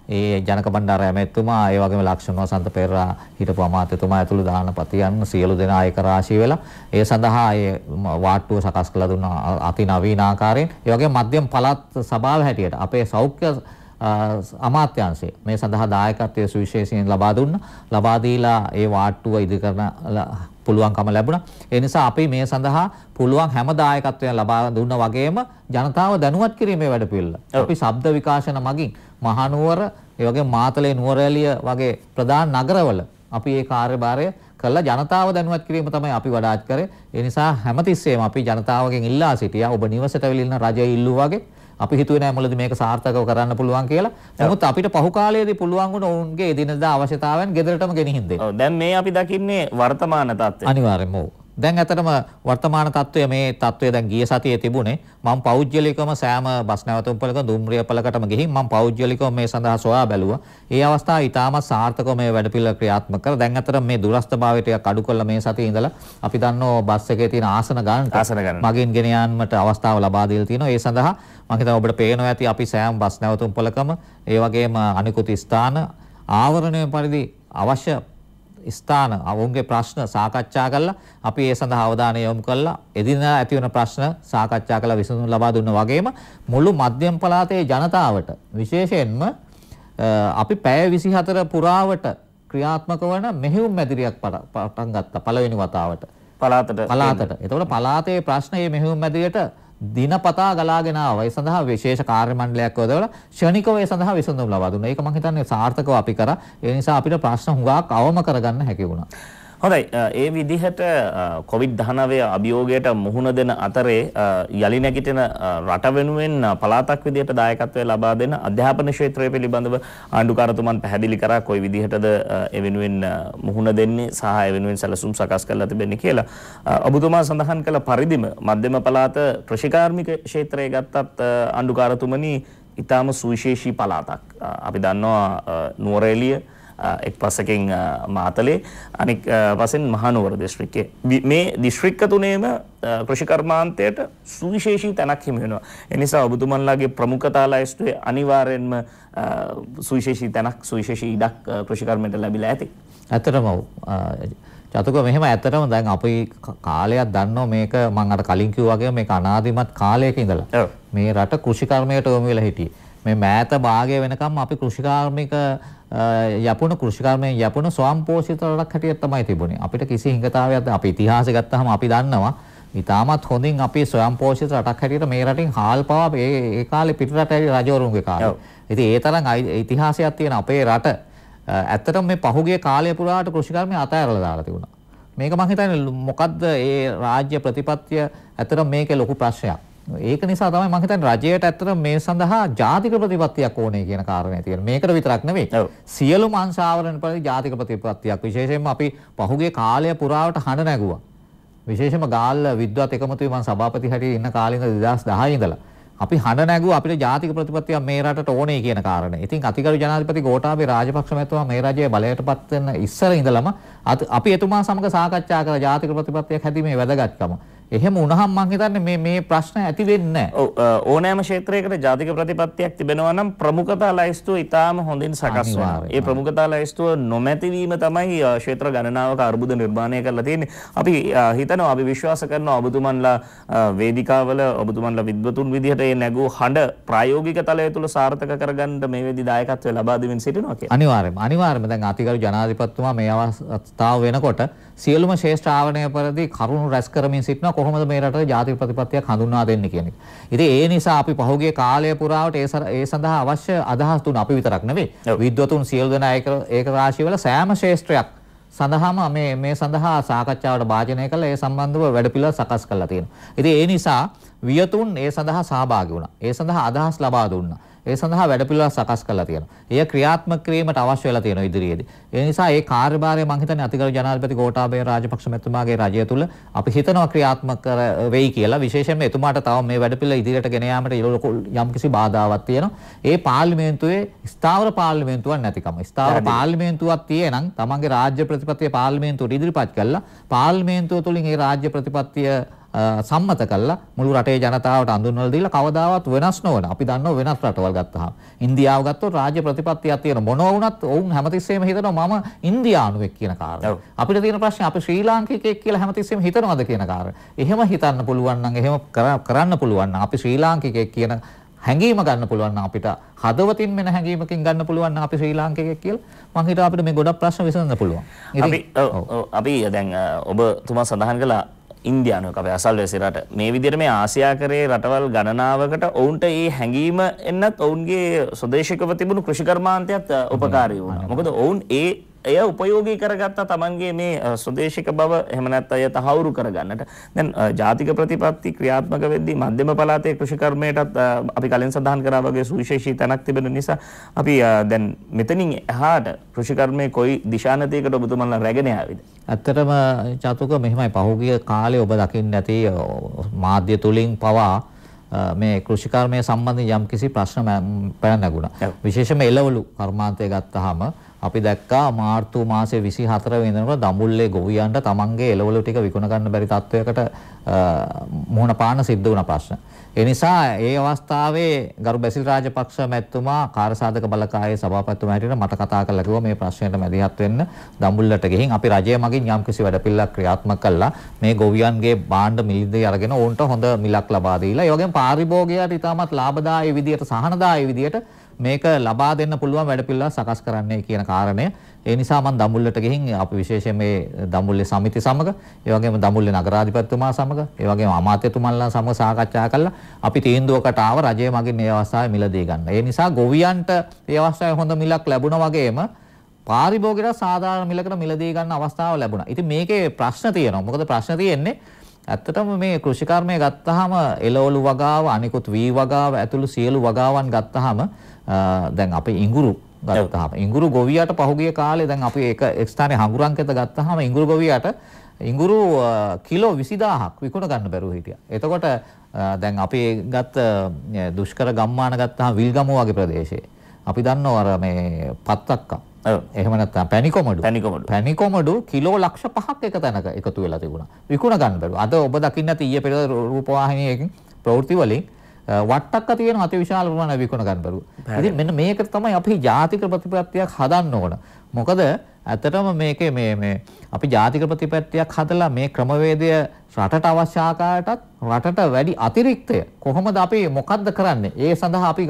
ඒ ජනක බණ්ඩාර ඇමැතිතුමා ඒ වගේම ලක්ෂණ වසන්ත පෙරේරා හිටපු අමාත්‍යතුමා ඇතුළු දානපතියන් සියලු දෙනා ඒක රාශී වෙලා ඒ සඳහා ඒ වාට්ටුව සකස් කළා දුන්න අති නවීන ආකාරයෙන් ඒ වගේම මධ්‍යම පළාත් සභාව හැටියට අපේ සෞඛ්‍ය අමාත්‍යංශය මේ සඳහා දායකත්වයේ සුවිශේෂයෙන් ලබා දුන්න ලබා දීලා ඒ වාට්ටුව ඉදිකරන පුළුවන්කම ලැබුණා. ඒ නිසා අපි මේ සඳහා පුළුවන් හැම දායකත්වයක් ලබා දුන්නා වගේම ජනතාව දැනුවත් කිරීමේ වැඩපිළිවෙල. අපි ශබ්ද විකාශන මගින් මහනුවර, ඒ වගේ මාතලේ නුවරඑළිය වගේ ප්‍රධාන නගරවල අපි මේ කාර්යභාරය කළා ජනතාව දැනුවත් කිරීම තමයි අපි වඩාත් කරේ. ඒ නිසා හැමතිස්සෙම අපි ජනතාවගෙන් ඉල්ලා සිටියා ඔබ නිවසට වෙලින්න රජය ඉල්ලුවාගේ අපි හිතුවේ නෑ මුලදී මේක සාර්ථකව කරන්න පුළුවන් කියලා. නමුත් අපිට පහු කාලයේදී පුළුවන් වුණ ඔවුන්ගේ එදිනදා අවශ්‍යතාවයන් ගෙදරටම ගෙනිහින් දෙන්න. ඔව් දැන් මේ අපි දකින්නේ වර්තමාන තත්ත්වය. අනිවාර්යයෙන්ම ඔව්. දැන් ඇත්තටම වර්තමාන తত্ত্বය මේ తত্ত্বය දැන් ගිය සතියේ තිබුණේ මම පෞද්ගලිකවම සෑම බස් නැවතුම් පළක දුම්රිය පළකටම ගිහින් මම පෞද්ගලිකව මේ සඳහා සොයා බැලුවා. ඒ අවස්ථාව ඉතාමත් සාර්ථකව මේ වැඩපිළිවෙල ක්‍රියාත්මක කර දැන් ඇත්තටම මේ දුරස්ථභාවය ටිකක් අඩු කරලා මේ සතියේ ඉඳලා අපි දන්නෝ බස් එකේ තියෙන ආසන ගන්න මගින් ගෙන යාමට අවස්ථාව ලබා දීලා තියෙනවා. ඒ සඳහා මම හිතනවා ඔබට පේනවා ඇති අපි සෑම බස් නැවතුම් පළකම ඒ වගේම අනිකුත් ස්ථාන ආවරණය පරිදි අවශ්‍ය ස්ථාන අවුන්ගේ ප්‍රශ්න සාකච්ඡා කරලා අපි ඒ සඳහා අවධානය යොමු කරලා එදිනෙදා ඇති වෙන ප්‍රශ්න සාකච්ඡා කරලා විසඳුම් ලබා දුන්නා වගේම මුළු මධ්‍යම පළාතේ ජනතාවට විශේෂයෙන්ම අපි පැය 24 පුරාවට ක්‍රියාත්මක වන මෙහෙයුම් මැදිරියක් පටන් ගත්තා පළවෙනි වතාවට පළාතට පළාතට එතකොට පළාතේ ප්‍රශ්නයේ මෙහෙයුම් මැදිරියට දිනපතා ගලාගෙන ආවා. ඒ සඳහා විශේෂ කාර්ය මණ්ඩලයක් යොදවලා ශනිකව ඒ සඳහා විසඳුම් ලබා දුන්නා. ඒක මම හිතන්නේ සාර්ථකව අපි කරා. ඒ නිසා අපිට ප්‍රශ්න හුඟක් අවම කරගන්න හැකි වුණා. හොඳයි ඒ විදිහට කොවිඩ්-19 අභියෝගයට මුහුණ දෙන අතරේ යලි නැගිටින රට වෙනුවෙන් පළාතක් විදිහට දායකත්වය ලබා දෙන අධ්‍යාපන ක්ෂේත්‍රය පිළිබඳව ආණ්ඩුකාරතුමන් පැහැදිලි කරා කොයි විදිහටද ඒ වෙනුවෙන් මුහුණ දෙන්නේ සහාය වෙනුවෙන් සැලසුම් සකස් කරලා තිබෙන්නේ කියලා. ඔබතුමා සඳහන් කළ පරිදිම මධ්‍යම පළාත කෘෂිකාර්මික ක්ෂේත්‍රය ගත්තත් ආණ්ඩුකාරතුමනි ඊටාම සුවිශේෂී පළාතක්. අපි දන්නවා නුවරඑළිය එක් පසකින් මාතලේ අනික් පසෙන් මහනුවර දිස්ත්‍රික්කේ මේ දිස්ත්‍රික්ක තුනේම කෘෂිකර්මාන්තයට සුවිශේෂී තැනක් හිමි වෙනවා. එනිසා ඔබතුමන්ලාගේ ප්‍රමුඛතා ලයිස්ට්ුවේ අනිවාර්යෙන්ම සුවිශේෂී තැනක් සුවිශේෂී ඉඩක් කෘෂිකර්මයට ලැබිලා ඇති. ඇත්තටම චතුක මෙහෙම ඇත්තටම දැන් අපි කාලයක් දන්නවා මේක මම අර කලින් කිව්වා වගේ මේක අනාදිමත් කාලයක ඉඳලා මේ රට කෘෂිකර්මයට යොමු වෙලා හිටියේ. මේ මෑත භාගය වෙනකම් අපි කෘෂිකාර්මික යපුණ කෘෂිකර්මයෙන් යපුණ ස්වයංපෝෂිත රටක් හැටියට තමයි තිබුණේ. අපිට කිසි හිඟතාවයක් අපි ඉතිහාසය ගත්තාම අපි දන්නවා. ඉතාමත් හොඳින් අපි ස්වයංපෝෂිත රටක් හැටියට මේ රටින් හාල් පවා ඒ කාලේ පිටරට රජවරුන්ගේ කාලේ. ඉතින් ඒ තරම් ඉතිහාසයක් තියෙන අපේ රට ඇත්තටම මේ පහුගිය කාලය පුරාට කෘෂිකර්මය අතහැරලා දාලා තිබුණා. මේක මම හිතන්නේ මොකද්ද ඒ රාජ්‍ය ප්‍රතිපත්තිය ඇත්තටම මේකේ ලොකු ප්‍රශ්නයක්. ඒක නිසා තමයි මම හිතන්නේ රජයට ඇත්තට මේ සඳහා ජාතික ප්‍රතිපත්තියක් ඕනේ කියන කාරණේ තියෙනවා. මේකට විතරක් නෙවෙයි. සියලුම අංශාවරණ පරිදි ජාතික ප්‍රතිපත්තියක් විශේෂයෙන්ම අපි පහුගිය කාලය පුරාවට හඬ නැගුවා. විශේෂයෙන්ම ගාල්ල විද්වත් එකමුතුවේ මම සභාපති හැටියට ඉන්න කාලේ ඉඳලා 2010 ඉඳලා අපි හඬ නැගුවා අපිට ජාතික ප්‍රතිපත්තියක් මේ රටට ඕනේ කියන කාරණේ. ඉතින් අතිගරු ජනාධිපති ගෝඨාභය රාජපක්ෂ මහත්මයා මේ රජයේ බලයටපත් වෙන ඉස්සර ඉඳලම අපි එතුමා සමග සාකච්ඡා කරලා ජාතික ප්‍රතිපත්තියක් හැදීමේ වැදගත්කම. එහෙම වුණහම මම හිතන්නේ මේ මේ ප්‍රශ්න ඇති වෙන්නේ නැහැ. ඕනෑම ක්ෂේත්‍රයකට ජාතික ප්‍රතිපත්තියක් තිබෙනවා නම් ප්‍රමුඛතා ලැයිස්තුව ඊටාම හොඳින් සකස් වෙනවා. ඒ ප්‍රමුඛතා ලැයිස්තුව නොමැතිවීම තමයි ක්ෂේත්‍ර ගණනාවක අර්බුද නිර්මාණය කරලා තියෙන්නේ. අපි හිතනවා අපි විශ්වාස කරනවා ඔබතුමන්ලා වේදිකාවල ඔබතුමන්ලා විද්වතුන් විදිහට මේ නැගූ හඬ ප්‍රායෝගික තලය තුල සාර්ථක කරගන්න මේ වේදි දායකත්වය ලබා දෙමින් සිටිනවා කියලා. අනිවාර්යයෙන්ම අනිවාර්යයෙන්ම දැන් අතිගරු ජනාධිපතිතුමා මේ අවස්ථාව තාව වෙනකොට සියලුම ශේෂ්ඨ ආවරණය පරිදි කරුණු රැස් කරමින් සිටිනවා කොහොමද මේ රටේ ජාතික ප්‍රතිපත්තියක් හඳුන්වා දෙන්නේ කියන එක. ඉතින් ඒ නිසා අපි පහුගිය කාලය පුරාවට ඒ සඳහා අවශ්‍ය අදහස් දුන්න අපි විතරක් නෙවෙයි විද්වතුන් සියලු දෙනා ඒක ඒක රාශියවල සෑම ශේෂ්ත්‍රයක් සඳහාම මේ මේ සඳහා සාකච්ඡාවට භාජනය කළ ඒ සම්බන්ධව වැඩපිළිවෙල සකස් කරලා තියෙනවා. ඉතින් ඒ නිසා වියතුන් ඒ සඳහා සහභාගී වුණා. ඒ සඳහා අදහස් ලබා දුන්නා. ඒ සඳහා වැඩපිළිවෙළ සකස් කරලා තියෙනවා. එය ක්‍රියාත්මක කිරීමට අවශ්‍ය වෙලා තියෙනවා ඉදිරියේදී. ඒ නිසා ඒ කාර්යභාරය මම හිතන්නේ අතිගරු ජනාධිපති ගෝඨාභය රාජපක්ෂ මැතිතුමාගේ රජය තුල අපි හිතනවා ක්‍රියාත්මක කර වෙයි කියලා. විශේෂයෙන්ම එතුමාට තව මේ වැඩපිළිවෙළ ඉදිරියට ගෙන යාමට යම්කිසි බාධාවක් තියෙනවා. ඒ පාර්ලිමේන්තුවේ ස්ථාවර පාර්ලිමේන්තුවක් නැතිකම. ස්ථාවර පාර්ලිමේන්තුවක් තියෙනනම් තමන්ගේ රාජ්‍ය ප්‍රතිපත්තිය පාර්ලිමේන්තුවට ඉදිරිපත් කළා පාර්ලිමේන්තුව තුලින් ඒ රාජ්‍ය ප්‍රතිපත්තිය සම්මත කළා මුළු රටේ ජනතාවට අඳුන්වලා දීලා කවදාවත් වෙනස් නොවන. අපි දන්නවා වෙනස් රටවල් ගත්තාම. ඉන්දියාව ගත්තොත් රාජ්‍ය ප්‍රතිපත්තියක් තියෙන මොනවා වුණත් ඔවුන් හැමතිස්සෙම හිතනවා මම ඉන්දියානුවෙක් කියන කාරණය. අපිට තියෙන ප්‍රශ්නේ අපි ශ්‍රී ලාංකිකයෙක් කියලා හැමතිස්සෙම හිතනවද කියන කාරණය. එහෙම හිතන්න පුළුවන් නම් එහෙම කරන්න පුළුවන් නම් අපි ශ්‍රී ලාංකිකයෙක් කියන හැඟීම ගන්න පුළුවන් නම් අපිට හදවතින් මෙන හැඟීමකින් ගන්න පුළුවන් නම් අපි ශ්‍රී ලාංකිකයෙක් කියලා මං හිතුවා අපිට මේ ගොඩක් ප්‍රශ්න විසඳන්න පුළුවන්. අපි ඔව් අපි දැන් ඔබ තුමා සඳහන් කළා ඉන්දියානු එක අපේ අසල්වැසි රට. මේ විදිහට මේ ආසියාකරයේ රටවල් ගණනාවකට ඔවුන්ට මේ හැඟීම එන්නත් ඔවුන්ගේ ස්වදේශිකව තිබුණු කෘෂිකර්මාන්තයත් උපකාරී වුණා. මොකද ඔවුන් ඒ එය උපයෝගී කරගත්තා Tamanගේ මේ ස්වදේශික බව එහෙම නැත්නම් එය තහවුරු කරගන්නට. දැන් ජාතික ප්‍රතිපත්ති ක්‍රියාත්මක වෙද්දී මධ්‍යම පළාතේ කෘෂිකර්මයටත් අපි කලින් සඳහන් කරා වගේ සුවිශේෂී තැනක් තිබෙන නිසා අපි දැන් මෙතනින් එහාට කෘෂිකර්මයේ කොයි දිශානතියකට ඔබතුමන්ලා රැගෙන ආවේද? ඇත්තටම චතුක මෙහෙමයි පහුගිය කාලේ ඔබ දකින්න ඇති මාධ්‍ය තුලින් පවා මේ කෘෂිකර්මය සම්බන්ධ යම් කිසි ප්‍රශ්න පැන නැගුණා. විශේෂම එළවලු කර්මාන්තය ගත්තාම අපි දැක්කා මාර්තු මාසේ 24 වෙනිදාට දඹුල්ලේ ගොවියන්ට තමන්ගේ එළවලු ටික විකුණ ගන්න බැරි තත්වයකට මුහුණ පාන සිද්ධ වුණ ප්‍රශ්න. ඒ නිසා ඒ අවස්ථාවේ ගරු බැසිල් රාජපක්ෂ මැතිතුමා කාර්යසාධක බලකායේ සභාපතිතුමා හැටියට මට කතා කරලා කිව්වා මේ ප්‍රශ්නෙට මැදිහත් වෙන්න දඹුල්ලට ගිහින් අපි රජය මගින් යම්කිසි වැඩපිළිවෙලක් ක්‍රියාත්මක කළා මේ ගොවියන්ගේ බාණ්ඩ මිලදී අරගෙන ඔවුන්ට හොඳ මිලක් ලබා දීලා ඒ වගේම පාරිභෝගිකයට ඉතාමත් ලාභදායී විදියට සහනදායී විදියට මේක ලබා දෙන්න පුළුවන් වැඩපිළිවෙළ සකස් කරන්නයි කියන කාරණය. ඒ නිසා මම දඹුල්ලට ගිහින් අපි විශේෂයෙන් මේ දඹුල්ලේ සමිති සමග, ඒ වගේම දඹුල්ලේ නගරාධිපතිතුමා සමග, ඒ වගේම අමාත්‍යතුමන්ලා සමග සාකච්ඡා කළා. අපි තීන්දුවකට ආව රජය මගින් මේ අවස්ථාවේ මිල දී ගන්න. ඒ නිසා ගොවියන්ට මේ අවස්ථාවේ හොඳ මිලක් ලැබුණා වගේම පාරිභෝගිකලා සාධාරණ මිලකට මිල දී ගන්න අවස්ථාව ලැබුණා. ඉතින් මේකේ ප්‍රශ්න තියෙනවා. මොකද ප්‍රශ්න තියෙන්නේ ඇත්තටම මේ කෘෂිකර්මය ගත්තාම එළවලු වගාව අනිකුත් වී වගාව ඇතුළු සියලු වගාවන් ගත්තාම දැන් අපි ඉඟුරු ගත්තාම ඉඟුරු ගොවියට පහුගිය කාලේ දැන් අපි ඒක එක් ස්ථානයේ හඟුරංකෙත ගත්තාම ඉඟුරු ගොවියට ඉඟුරු කිලෝ 20000ක් විකුණ ගන්න බැරුව හිටියා. එතකොට දැන් අපි ගත්ත දුෂ්කර ගම්මාන ගත්තාම විල්ගමුව වගේ ප්‍රදේශයේ අපි දන්නව අර මේ පත්තක්කා එහෙම නැත්නම් පැණිකොමඩු පැණිකොමඩු පැණිකොමඩු කිලෝ ලක්ෂ 5ක් එක තැනක එකතු වෙලා තිබුණා. විකුණ ගන්න බැරුව. අද ඔබ දකින්න ඇති ඊයේ පෙරේද රූපවාහිනියකින් ප්‍රවෘත්ති වලින් වට්ටක්ක තියෙන අතිවිශාල ප්‍රමාණයක් විකුණ ගන්න බරුව. ඉතින් මෙන්න මේක තමයි අපි ජාතික ප්‍රතිපත්තියක් හදන්න ඕන. මොකද ඇත්තටම මේකේ මේ මේ අපි ජාතික ප්‍රතිපත්තියක් හදලා මේ ක්‍රමවේදය රටට අවශ්‍ය ආකාරයටත් රටට වැඩි අතිරික්තය කොහොමද අපි මොකද්ද කරන්නේ? ඒ සඳහා අපි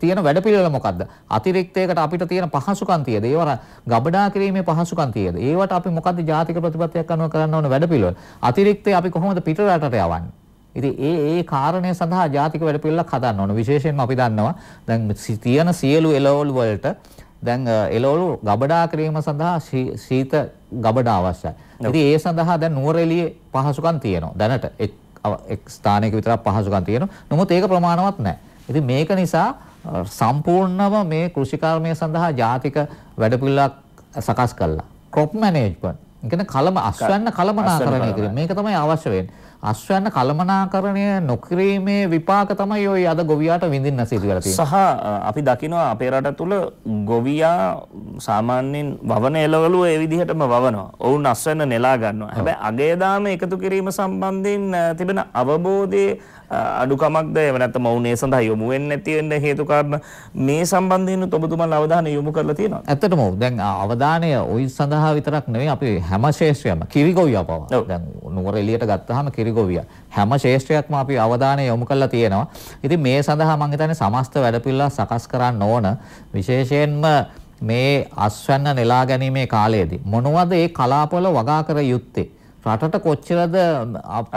තියෙන වැඩපිළිවෙල මොකද්ද? අතිරික්තයකට අපිට තියෙන පහසුකම් තියද? ඒව ගබඩා කිරීමේ පහසුකම් තියද? ඒවට අපි මොකද්ද ජාතික ප්‍රතිපත්තියක් අනුව කරන්න ඕන වැඩපිළිවෙල? අතිරික්තය අපි කොහොමද පිට රටට යවන්නේ? ඉතින් ඒ ඒ කාරණය සඳහා ජාතික වැඩපිළිවෙලක් හදන්න ඕන. විශේෂයෙන්ම අපි දන්නවා දැන් තියෙන සියලු එලෝල් වලට දැන් එලෝල් ගබඩා කිරීම සඳහා සීත ගබඩා අවශ්‍යයි. ඉතින් ඒ සඳහා දැන් නුවරඑළියේ පහසුකම් තියෙනවා. දැනට එක් ස්ථානයක විතරක් පහසුකම් තියෙනවා. නමුත් ඒක ප්‍රමාණවත් නැහැ. ඉතින් මේක නිසා සම්පූර්ණව මේ කෘෂිකර්මය සඳහා ජාතික වැඩපිළිවෙලක් සකස් කළා. crop management. ඒ කියන්නේ කලම අස්වැන්න කලමනාකරණය කිරීම. මේක තමයි අවශ්‍ය වෙන්නේ. අස්වැන්න කලමනාකරණය නොකිරීමේ විපාක තමයි ওই අද ගොවියාට විඳින්න සිදු වෙලා තියෙන්නේ. සහ අපි දකිනවා අපේ රට තුල ගොවියා සාමාන්‍යයෙන් වවන එළවලු ඒ විදිහටම වවනවා. ඔවුන් අස්වැන්න නෙලා ගන්නවා. හැබැයි අගය දාම එකතු කිරීම සම්බන්ධයෙන් තිබෙන අවබෝධයේ අඩුකමක්ද එව නැත්නම් ඔවුන් ඒ සඳහා යොමු වෙන්නේ නැති වෙන්න හේතු කාරණා මේ සම්බන්ධයෙන් ඔබතුමාලා අවධානය යොමු කරලා තියෙනවා. ඇත්තටම දැන් අවධානය ওই සඳහා විතරක් නෙවෙයි අපි හැම ශේෂ්ත්‍රයක්ම කිරිගොවියා පවා. දැන් නුවර එළියට ගත්තාම කිරිගොවියා හැම ශේෂ්ත්‍රයක්ම අපි අවධානය යොමු කරලා තියෙනවා. ඉතින් මේ සඳහා මම හිතන්නේ සමස්ත වැඩපිළිවෙල සකස් කරන්න ඕන විශේෂයෙන්ම මේ අස්වැන්න නෙලා ගැනීමේ කාලයේදී මොනවද ඒ කලාපවල වගා කර යුත්තේ රටට කොච්චරද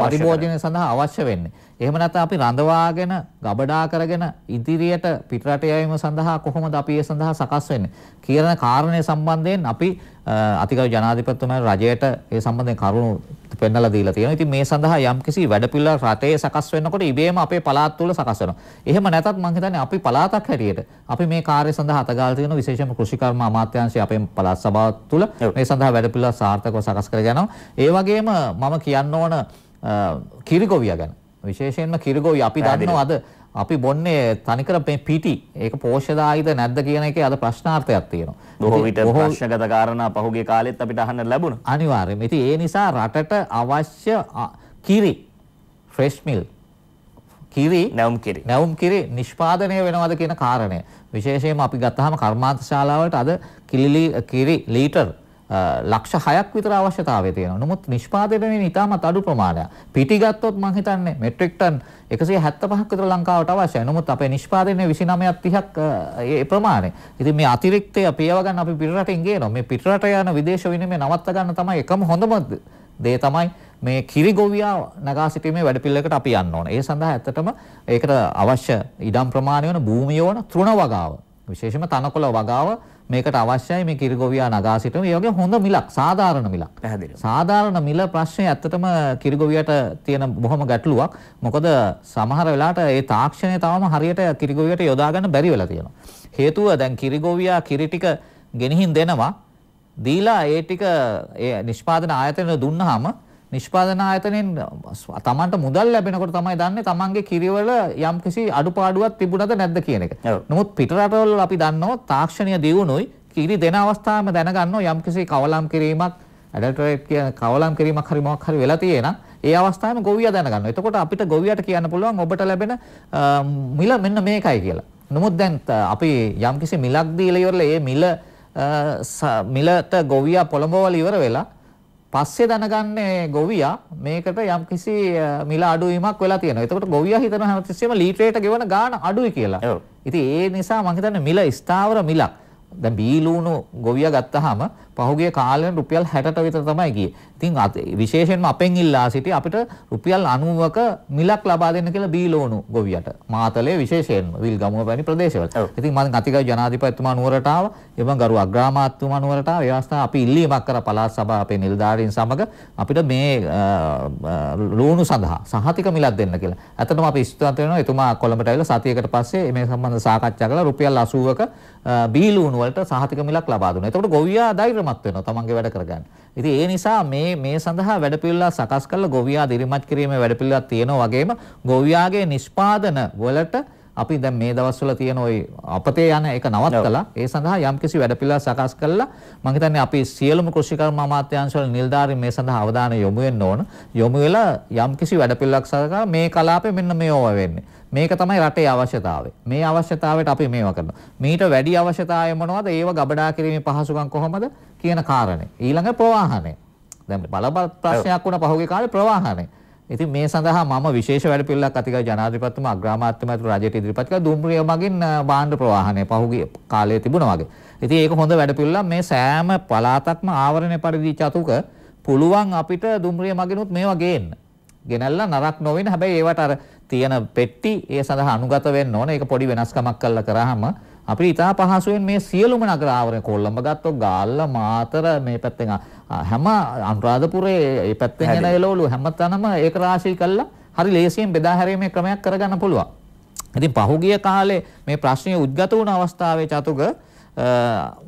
පරිභෝජනය සඳහා අවශ්‍ය වෙන්නේ. එහෙම නැත්නම් අපි රඳවාගෙන, ගබඩා කරගෙන ඉදිරියට පිටරට යෑම සඳහා කොහොමද අපි ඒ සඳහා සකස් වෙන්නේ කියන කාරණය සම්බන්ධයෙන් අපි අතිගරු ජනාධිපතිතුමා රජයට ඒ සම්බන්ධයෙන් කරුණු පෙන්වලා දීලා තියෙනවා. ඉතින් මේ සඳහා යම්කිසි වැඩපිළිවෙළ රටේ සකස් වෙනකොට ඉබේම අපේ පළාත් තුල සකස් වෙනවා. එහෙම නැතත් මම හිතන්නේ අපි පළාතක් හැටියට අපි මේ කාර්ය සඳහා අතගාලා තියෙන විශේෂම කෘෂිකර්ම අමාත්‍යාංශය අපේ පළාත් සභාව තුල මේ සඳහා වැඩපිළිවෙළ සාර්ථකව සකස් කරගෙන යනවා. ඒ වගේම මම කියන්න ඕන කිරිගොවියා ගැන විශේෂයෙන්ම කිරිගොවි අපි දන්නවද අපි බොන්නේ තනිකර මේ පිටි ඒක පෝෂ්‍යදායීද නැද්ද කියන එකේ අද ප්‍රශ්නාර්ථයක් තියෙනවා. බොහෝ විට ප්‍රශ්නගත කාරණා පහුගිය කාලෙත් අපිට අහන්න ලැබුණා. අනිවාර්යයෙන්ම. ඉතින් ඒ නිසා රටට අවශ්‍ය කිරි ෆ්‍රෙෂ් මිල් කිරි නැවුම් කිරි නැවුම් කිරි නිෂ්පාදනය වෙනවද කියන කාරණය. විශේෂයෙන්ම අපි ගත්තාම කර්මාන්ත ශාලාවලට අද කිලි කිරි ලීටර් ලක්ෂ 6ක් විතර අවශ්‍යතාවය තියෙනවා. නමුත් නිෂ්පාදනය වෙන ඉතාමත් අඩු ප්‍රමාණයක්. පිටි ගත්තොත් මම හිතන්නේ මෙට්‍රික් ටන් 175ක් විතර ලංකාවට අවශ්‍යයි. නමුත් අපේ නිෂ්පාදනය 29ක් 30ක් ඒ ප්‍රමාණය. ඉතින් මේ අතිරික්තය පියව ගන්න අපි පිටරටින් ගේනවා. මේ පිටරට යන විදේශ විනිමය නවත්ත ගන්න තමයි එකම හොඳම දේ තමයි මේ කිරිගොවියා නගා සිටීමේ වැඩපිළිවෙලකට අපි යන්න ඕන. ඒ සඳහා ඇත්තටම ඒකට අවශ්‍ය ඉඩම් ප්‍රමාණය වන භූමිය වන තෘණ වගාව විශේෂම තනකොළ වගාව මේකට අවශ්‍යයි මේ කිරිගොවියා නගා සිටම. ඒ වගේ හොඳ මිලක්, සාධාරණ මිලක්. පැහැදිලිව. සාධාරණ මිල ප්‍රශ්නේ ඇත්තටම කිරිගොවියට තියෙන බොහොම ගැටලුවක්. මොකද සමහර වෙලාවට ඒ තාක්ෂණය තවම හරියට කිරිගොවියට යොදා ගන්න බැරි වෙලා තියෙනවා. හේතුව දැන් කිරිගොවියා කිරි ටික ගෙනihin දෙනවා. දීලා ඒ ටික ඒ නිෂ්පාදන ආයතන දුන්නාම නිෂ්පාදන ආයතනෙන් තමන්ට මුදල් ලැබෙනකොට තමයි දන්නේ තමන්ගේ කිරිවල යම්කිසි අඩුපාඩුවක් තිබුණද නැද්ද කියන එක. නමුත් පිටරටවල අපි දන්නවා තාක්ෂණීය දියුණුවයි කිරි දෙන අවස්ථාවෙම දැනගන්නවා යම්කිසි කවලම් කිරීමක් ඇඩල්ටරේට් කියන කවලම් කිරීමක් හරි මොකක් හරි වෙලා තියෙනවා. ඒ අවස්ථාවෙම ගොවියා දැනගන්නවා. එතකොට අපිට ගොවියට කියන්න පුළුවන් ඔබට ලැබෙන මිල මෙන්න මේකයි කියලා. නමුත් දැන් අපි යම්කිසි මිලක් දීලා ඉවරලා ඒ මිල මිලට ගොවියා පොළඹවල ඉවර වෙලා පස්සේ දැනගන්නේ ගොවියා මේකට යම්කිසි මිල අඩුවීමක් වෙලා තියෙනවා. එතකොට ගොවියා හිතනවා හැමතිස්සෙම ලීටරයට ගෙවන ගාණ අඩුයි කියලා. ඉතින් ඒ නිසා මම හිතන්නේ මිල ස්ථාවර මිලක්. දැන් බීලූණු ගොවියා ගත්තාම පහුගිය කාලෙන් රුපියල් 60ට විතර තමයි ගියේ. ඉතින් විශේෂයෙන්ම අපෙන් ඉල්ලා සිටි අපිට රුපියල් 90ක මිලක් ලබා දෙන්න කියලා බීලෝණු ගොවියට. මාතලේ විශේෂයෙන්ම විල්ගමුව වැනි ප්‍රදේශවල. ඉතින් මම අතිගරු ජනාධිපතිතුමා නුවරට ආවා. ඒ වගේම ගරු අග්‍රාමාත්‍යතුමා නුවරට ආවා. ඒ අවස්ථාව අපි ඉල්ලීමක් කර පළාත් සභාව අපේ නිලධාරීන් සමග අපිට මේ ලෝණු සඳහා සහතික මිලක් දෙන්න කියලා. ඇත්තටම අපි ස්තුතිවන්ත වෙනවා එතුමා කොළඹට ඇවිල්ලා සතියකට පස්සේ මේ සම්බන්ධ සාකච්ඡා කරලා රුපියල් 80ක බීලූණු වලට සහතික මිලක් ලබා දුන්නා. එතකොට ගොවියා ධෛර්යමත් වෙනවා තමන්ගේ වැඩ කරගන්න. ඉතින් ඒ නිසා මේ මේ මේ සඳහා වැඩපිළිවෙලා සකස් කරලා ගොවියා දිරිමත් කිරීමේ වැඩපිළිවෙලක් තියෙනවා වගේම ගොවියාගේ නිෂ්පාදන වලට අපි දැන් මේ දවස්වල තියෙන ওই අපතේ යන එක නවත්තලා ඒ සඳහා යම්කිසි වැඩපිළිවෙළ සකස් කළා මම හිතන්නේ අපි සියලුම කෘෂිකර්ම අමාත්‍යාංශවල නිලධාරීන් මේ සඳහා අවධානය යොමු වෙන්න ඕන යොමු වෙලා යම්කිසි වැඩපිළිවෙළක් සකසා මේ කලාපේ මෙන්න මේව වෙන්නේ මේක තමයි රටේ අවශ්‍යතාවය. මේ අවශ්‍යතාවයට අපි මේවා කරනවා. මීට වැඩි අවශ්‍යතාවය මොනවද? ඒව ගබඩා කිරීමේ පහසුකම් කොහොමද කියන කාරණේ. ඊළඟ ප්‍රවාහනය. දැන් බලබල ප්‍රශ්නයක් වුණා පහුගිය කාලේ ප්‍රවාහනය. ඉතින් මේ සඳහා මම විශේෂ වැඩපිළිවෙලක් අතිගල් ජනාධිපතිතුමා අග්‍රාමාත්‍යතුමා ඇතුළු රජයට ඉදිරිපත් කළා දුම්රිය මගින් භාණ්ඩ ප්‍රවාහනය පහුගිය කාලයේ තිබුණා වගේ. ඉතින් ඒක හොඳ වැඩපිළිවෙලක් මේ සෑම පළාතක්ම ආවරණය පරිදි චතුක පුළුවන් අපිට දුම්රිය මගිනුත් මේවා ගේන්න. ගෙනල්ලා නරක් නොවෙන හැබැයි ඒවට අර තියෙන පෙට්ටි ඒ සඳහා අනුගත වෙන්න ඕන. ඒක පොඩි වෙනස්කමක් කරලා කරාම අපිට ඉතා පහසුවෙන් මේ සියලුම නගර ආවරණය කොළඹ ගත්තොත් ගාල්ල මාතර මේ පැත්තෙන් හැම අනුරාධපුරේ මේ පැත්තෙන් එන එළවලු හැමතැනම ඒක රාශී කළා හරි ලේසියෙන් බෙදා හැරීමේ ක්‍රමයක් කරගන්න පුළුවන්. ඉතින් පහුගිය කාලේ මේ ප්‍රශ්නය උද්ගත වුණ අවස්ථාවේ චතුග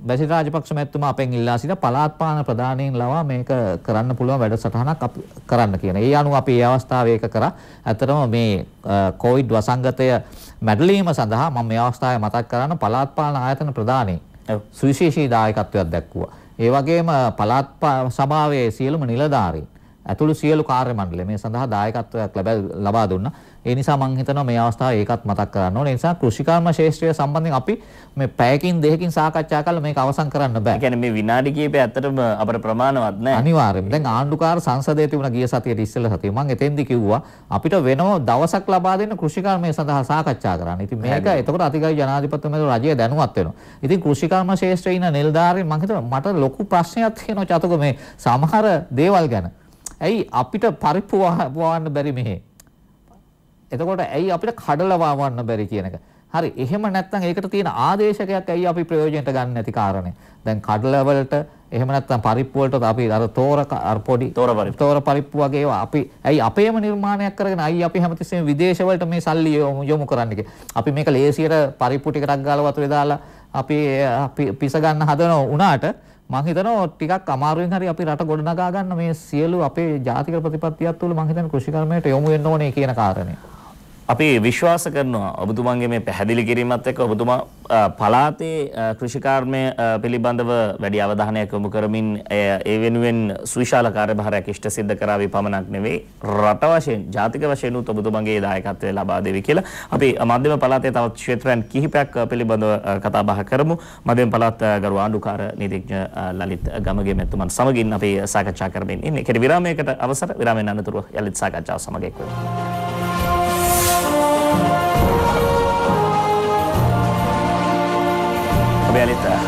බැසිල් රාජපක්ෂ මැතිතුමා අපෙන් ඉල්ලා සිට පළාත් පාන ප්‍රධානීන් ලවා මේක කරන්න පුළුවන් වැඩසටහනක් කරන්න කියන. ඒ අනුව අපි ඒ අවස්ථාවේ ඒක කරා. ඇත්තටම මේ කොවිඩ් වසංගතය මැඩලීම සඳහා මම මේ අවස්ථාවේ මතක් කරන්න පළාත් පාලන ආයතන ප්‍රධානී සුවිශේෂී දායකත්වයක් දැක්වුවා. ඒ වගේම පළාත් සභාවේ සියලුම නිලධාරීන් ඇතුළු සියලු කාර්ය මණ්ඩලය මේ සඳහා දායකත්වයක් ලබා දුන්නා. ඒ නිසා මම හිතනවා මේ අවස්ථාවේ ඒකත් මතක් කරන්න ඕනේ. ඒ නිසා කෘෂිකර්ම ශාස්ත්‍රය සම්බන්ධයෙන් අපි මේ පැයකින් දෙකකින් සාකච්ඡා කරලා මේක අවසන් කරන්න බෑ. ඒ කියන්නේ මේ විනාඩි කිහිපය ඇත්තටම අපේ ප්‍රමාණවත් නෑ. අනිවාර්යයෙන්ම. දැන් ආණ්ඩුකාර සංසදයේ තිබුණ ගිය සතියේ ඉස්සෙල්ලා සතියේ මම එතෙන්දි කිව්වා අපිට වෙනම දවසක් ලබා දෙන්න කෘෂිකර්මය සඳහා සාකච්ඡා කරන්න. ඉතින් මේක එතකොට අතිගරු ජනාධිපතිතුමා රජය දැනුවත් වෙනවා. ඉතින් කෘෂිකර්ම ශාස්ත්‍රයේ ඉන්න නිලධාරීන් මම හිතනවා මට ලොකු ප්‍රශ්නයක් තියෙනවා චතුක මේ සමහර දේවල් ගැන. ඇයි අපිට පරිප්පු වහන්න බැරි මෙහේ? එතකොට ඇයි අපිට කඩලවා වන්න බැරි කියන එක. හරි එහෙම නැත්නම් ඒකට තියෙන ආදේශකයක් ඇයි අපි ප්‍රයෝජනට ගන්න නැති කාරණේ. දැන් කඩලවලට එහෙම නැත්නම් පරිප්පු වලට අපි අර තෝර අර පොඩි තෝර පරිප්පු වගේ ඒවා අපි ඇයි අපේම නිර්මාණයක් කරගෙන අයි අපි හැමතිස්සෙම විදේශ වලට මේ සල්ලි යොමු කරන්නේ කියලා. අපි මේක ලේසියට පරිප්පු ටිකක් ගාලා වතුරේ දාලා අපි පිස ගන්න හදන උනාට මං හිතනවා ටිකක් අමාරුවෙන් හරි අපි රට ගොඩනගා ගන්න මේ සියලු අපේ ජාතික ප්‍රතිපත්තියක් තුළ මං හිතන්නේ කෘෂිකර්මයට යොමු වෙන්න ඕනේ කියන කාරණේ. අපි විශ්වාස කරනවා ඔබතුමන්ගේ මේ පැහැදිලි කිරීමත් එක්ක ඔබතුමා පලාතේ කෘෂිකාර්මය පිළිබඳව වැඩි අවධානයක් යොමු කරමින් ඒ වෙනුවෙන් සුවිශාල කාර්යභාරයක් ඉෂ්ට සිද්ධ කරાવી පමණක් නෙවෙයි රට වශයෙන් ජාතික වශයෙන් උත් ඔබතුමන්ගේ දායකත්වය ලබා දෙවි කියලා අපි මධ්‍යම පලාතේ තවත් ක්ෂේත්‍රයන් කිහිපයක් පිළිබඳව කතා බහ කරමු මධ්‍යම පලාත් ගරු ආණ්ඩුකාර නීතිඥ ලලිත් ගමගේ මෙතුමන් සමගින් අපි සාකච්ඡා කරමින් ඉන්නේ. කෙටි විරාමයකට අවසර විරාමයෙන් අනතුරුව යලිත් සාකච්ඡාව සමග එක්වෙමු.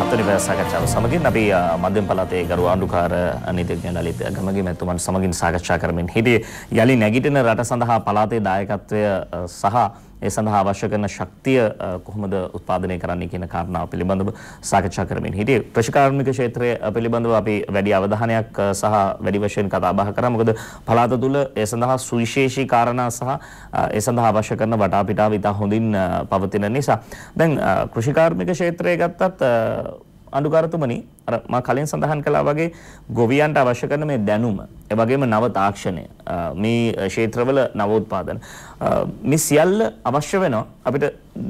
හතලිව සාකච්ඡාව සමගින් අපි මධ්‍යම පළාතේ ගරු ආණ්ඩුකාර නීතිඥ ලලිත ගමගේ මැතිතුමන් සමගින් සාකච්ඡා කරමින් හිටියේ යලි නැගිටින රට සඳහා පළාතේ දායකත්වය සහ ඒ සඳහා අවශ්‍ය කරන ශක්තිය කොහොමද උත්පාදනය කරන්නේ කියන කාරණාව පිළිබඳව සාකච්ඡා කරමින් හිටියේ ප්‍රතිකාර්මික ක්ෂේත්‍රය පිළිබඳව අපි වැඩි අවධානයක් සහ වැඩි වශයෙන් කතා බහ කරා මොකද පළාත තුල ඒ සඳහා සුවිශේෂී කාරණා සහ ඒ සඳහා අවශ්‍ය කරන වටා පිටාව ඉතා හොඳින් පවතින නිසා දැන් කෘෂිකාර්මික ක්ෂේත්‍රය ගත්තත් අඳුකාරතුමනි අර මා කලින් සඳහන් කළා වගේ ගොවියන්ට අවශ්‍ය කරන මේ දැනුම ඒ වගේම නව තාක්ෂණය මේ ක්ෂේත්‍රවල නවෝත්පාදන මේ සියල්ල අවශ්‍ය වෙනවා අපිට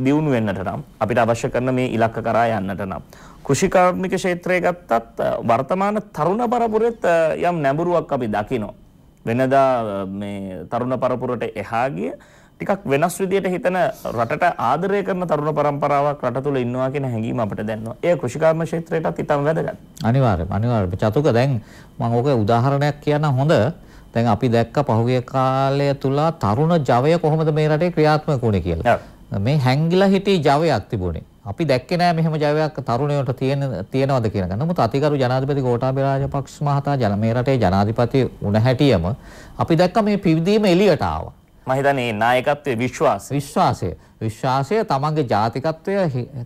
දියුණු වෙන්නට නම් අපිට අවශ්‍ය කරන මේ ඉලක්ක කරා යන්නට නම් කෘෂිකාර්මික ක්ෂේත්‍රය ගත්තත් වර්තමාන තරුණ පරපුරෙත් යම් නැඹුරුවක් අපි දකිනවා වෙනදා මේ තරුණ පරපුරට එහා ගිය ටිකක් වෙනස් විදියට හිතන රටට ආදරය කරන තරුණ පරම්පරාවක් රට තුළ ඉන්නවා කියන හැඟීම අපිට දැනෙනවා. ඒ කෘෂිකර්ම ක්ෂේත්‍රයටත් ඉතාම වැදගත්. අනිවාර්යයෙන්ම අනිවාර්යයෙන්ම චතුක දැන් මම ඔක උදාහරණයක් කියන්න හොඳ. දැන් අපි දැක්ක පහුගිය කාලය තුල තරුණ ජවය කොහොමද මේ රටේ ක්‍රියාත්මක වුණේ කියලා. මේ හැංගිලා හිටි ජවයක් තිබුණේ. අපි දැක්කේ නෑ මෙහෙම ජවයක් තරුණයෝට තියෙන තියනවද කියලා ගන්න. නමුත් අතිගරු ජනාධිපති ගෝඨාභය රාජපක්ෂ මහතා ජන මේ රටේ ජනාධිපති වුණ හැටියම අපි දැක්ක මේ පිවිදීම එළියට ආවා. මම හිතන්නේ නායකත්වයේ විශ්වාසය විශ්වාසය විශ්වාසය තමන්ගේ ජාතිකත්වය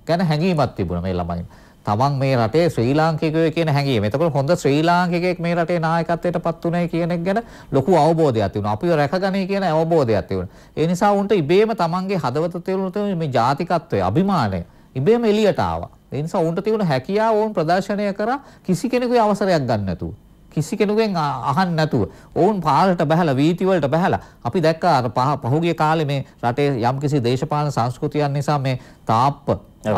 ගැන හැඟීමක් තිබුණා මේ ළමයින්. තමන් මේ රටේ ශ්‍රී ලාංකිකයෝ කියන හැඟීම. එතකොට හොඳ ශ්‍රී ලාංකිකයෙක් මේ රටේ නායකත්වයට පත් උනේ කියන එක ගැන ලොකු අවබෝධයක් තිබුණා. අපිව රැකගන්නේ කියන අවබෝධයක් තිබුණා. ඒ නිසා උන්ට ඉබේම තමන්ගේ හදවත තුළ මේ ජාතිකත්වය, අභිමානය ඉබේම එළියට ආවා. ඒ නිසා උන්ට තිබුණ හැකියාව වුන් ප්‍රදර්ශනය කරා කිසි කෙනෙකුගේ අවසරයක් ගන්න නැතුව. කිසි කෙනෙකුෙන් අහන්න නැතුව ඔවුන් පාරට බහැලා වීති වලට බහැලා අපි දැක්කා අර පහුගිය කාලේ මේ රටේ යම්කිසි දේශපාලන සංස්කෘතියක් නිසා මේ තාප්ප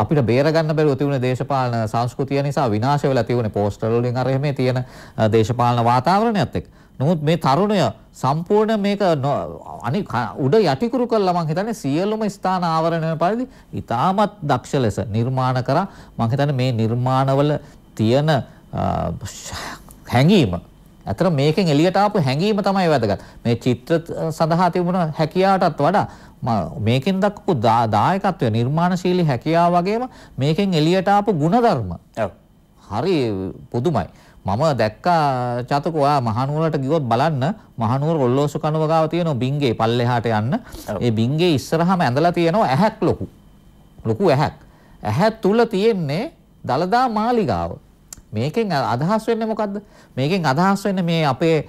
අපිට බේරගන්න බැරුව තිබුණ දේශපාලන සංස්කෘතිය නිසා විනාශ වෙලා තිබුණේ පෝස්ටර් වලින් අර එහෙම තියෙන දේශපාලන වාතාවරණයත් එක්ක. නමුත් මේ තරුණය සම්පූර්ණ මේක අනි උඩ යටිකුරු කළා මං හිතන්නේ සියලුම ස්ථාන ආවරණය පරිදි ඉතාමත් දක්ෂ ලෙස නිර්මාණ කරා මං හිතන්නේ මේ නිර්මාණවල තියෙන හැඟීම ඇතර මේකෙන් එළියට ආපු හැඟීම තමයි වැදගත්. මේ චිත්‍ර සඳහා තිබුණ හැකියාවටත් වඩා මේකෙන් දක්වපු දායකත්වය නිර්මාණශීලී හැකියාව වගේම මේකෙන් එළියට ආපු ಗುಣධර්ම. හරි පුදුමයි. මම දැක්කා චතක ඔයා මහනුවරට ගියොත් බලන්න මහනුවර ඔල්ලෝසු කනුව ගාව තියෙන බින්ගේ පල්ලෙහාට යන්න. ඒ බින්ගේ ඉස්සරහම ඇඳලා තියෙනවා ඇහැක් ලොකු. ලොකු ඇහැක්. ඇහැ තුල තියෙන්නේ දලදා මාලිගාව. මේකෙන් අදහස් වෙන්නේ මොකද්ද? මේකෙන් අදහස් වෙන්නේ මේ අපේ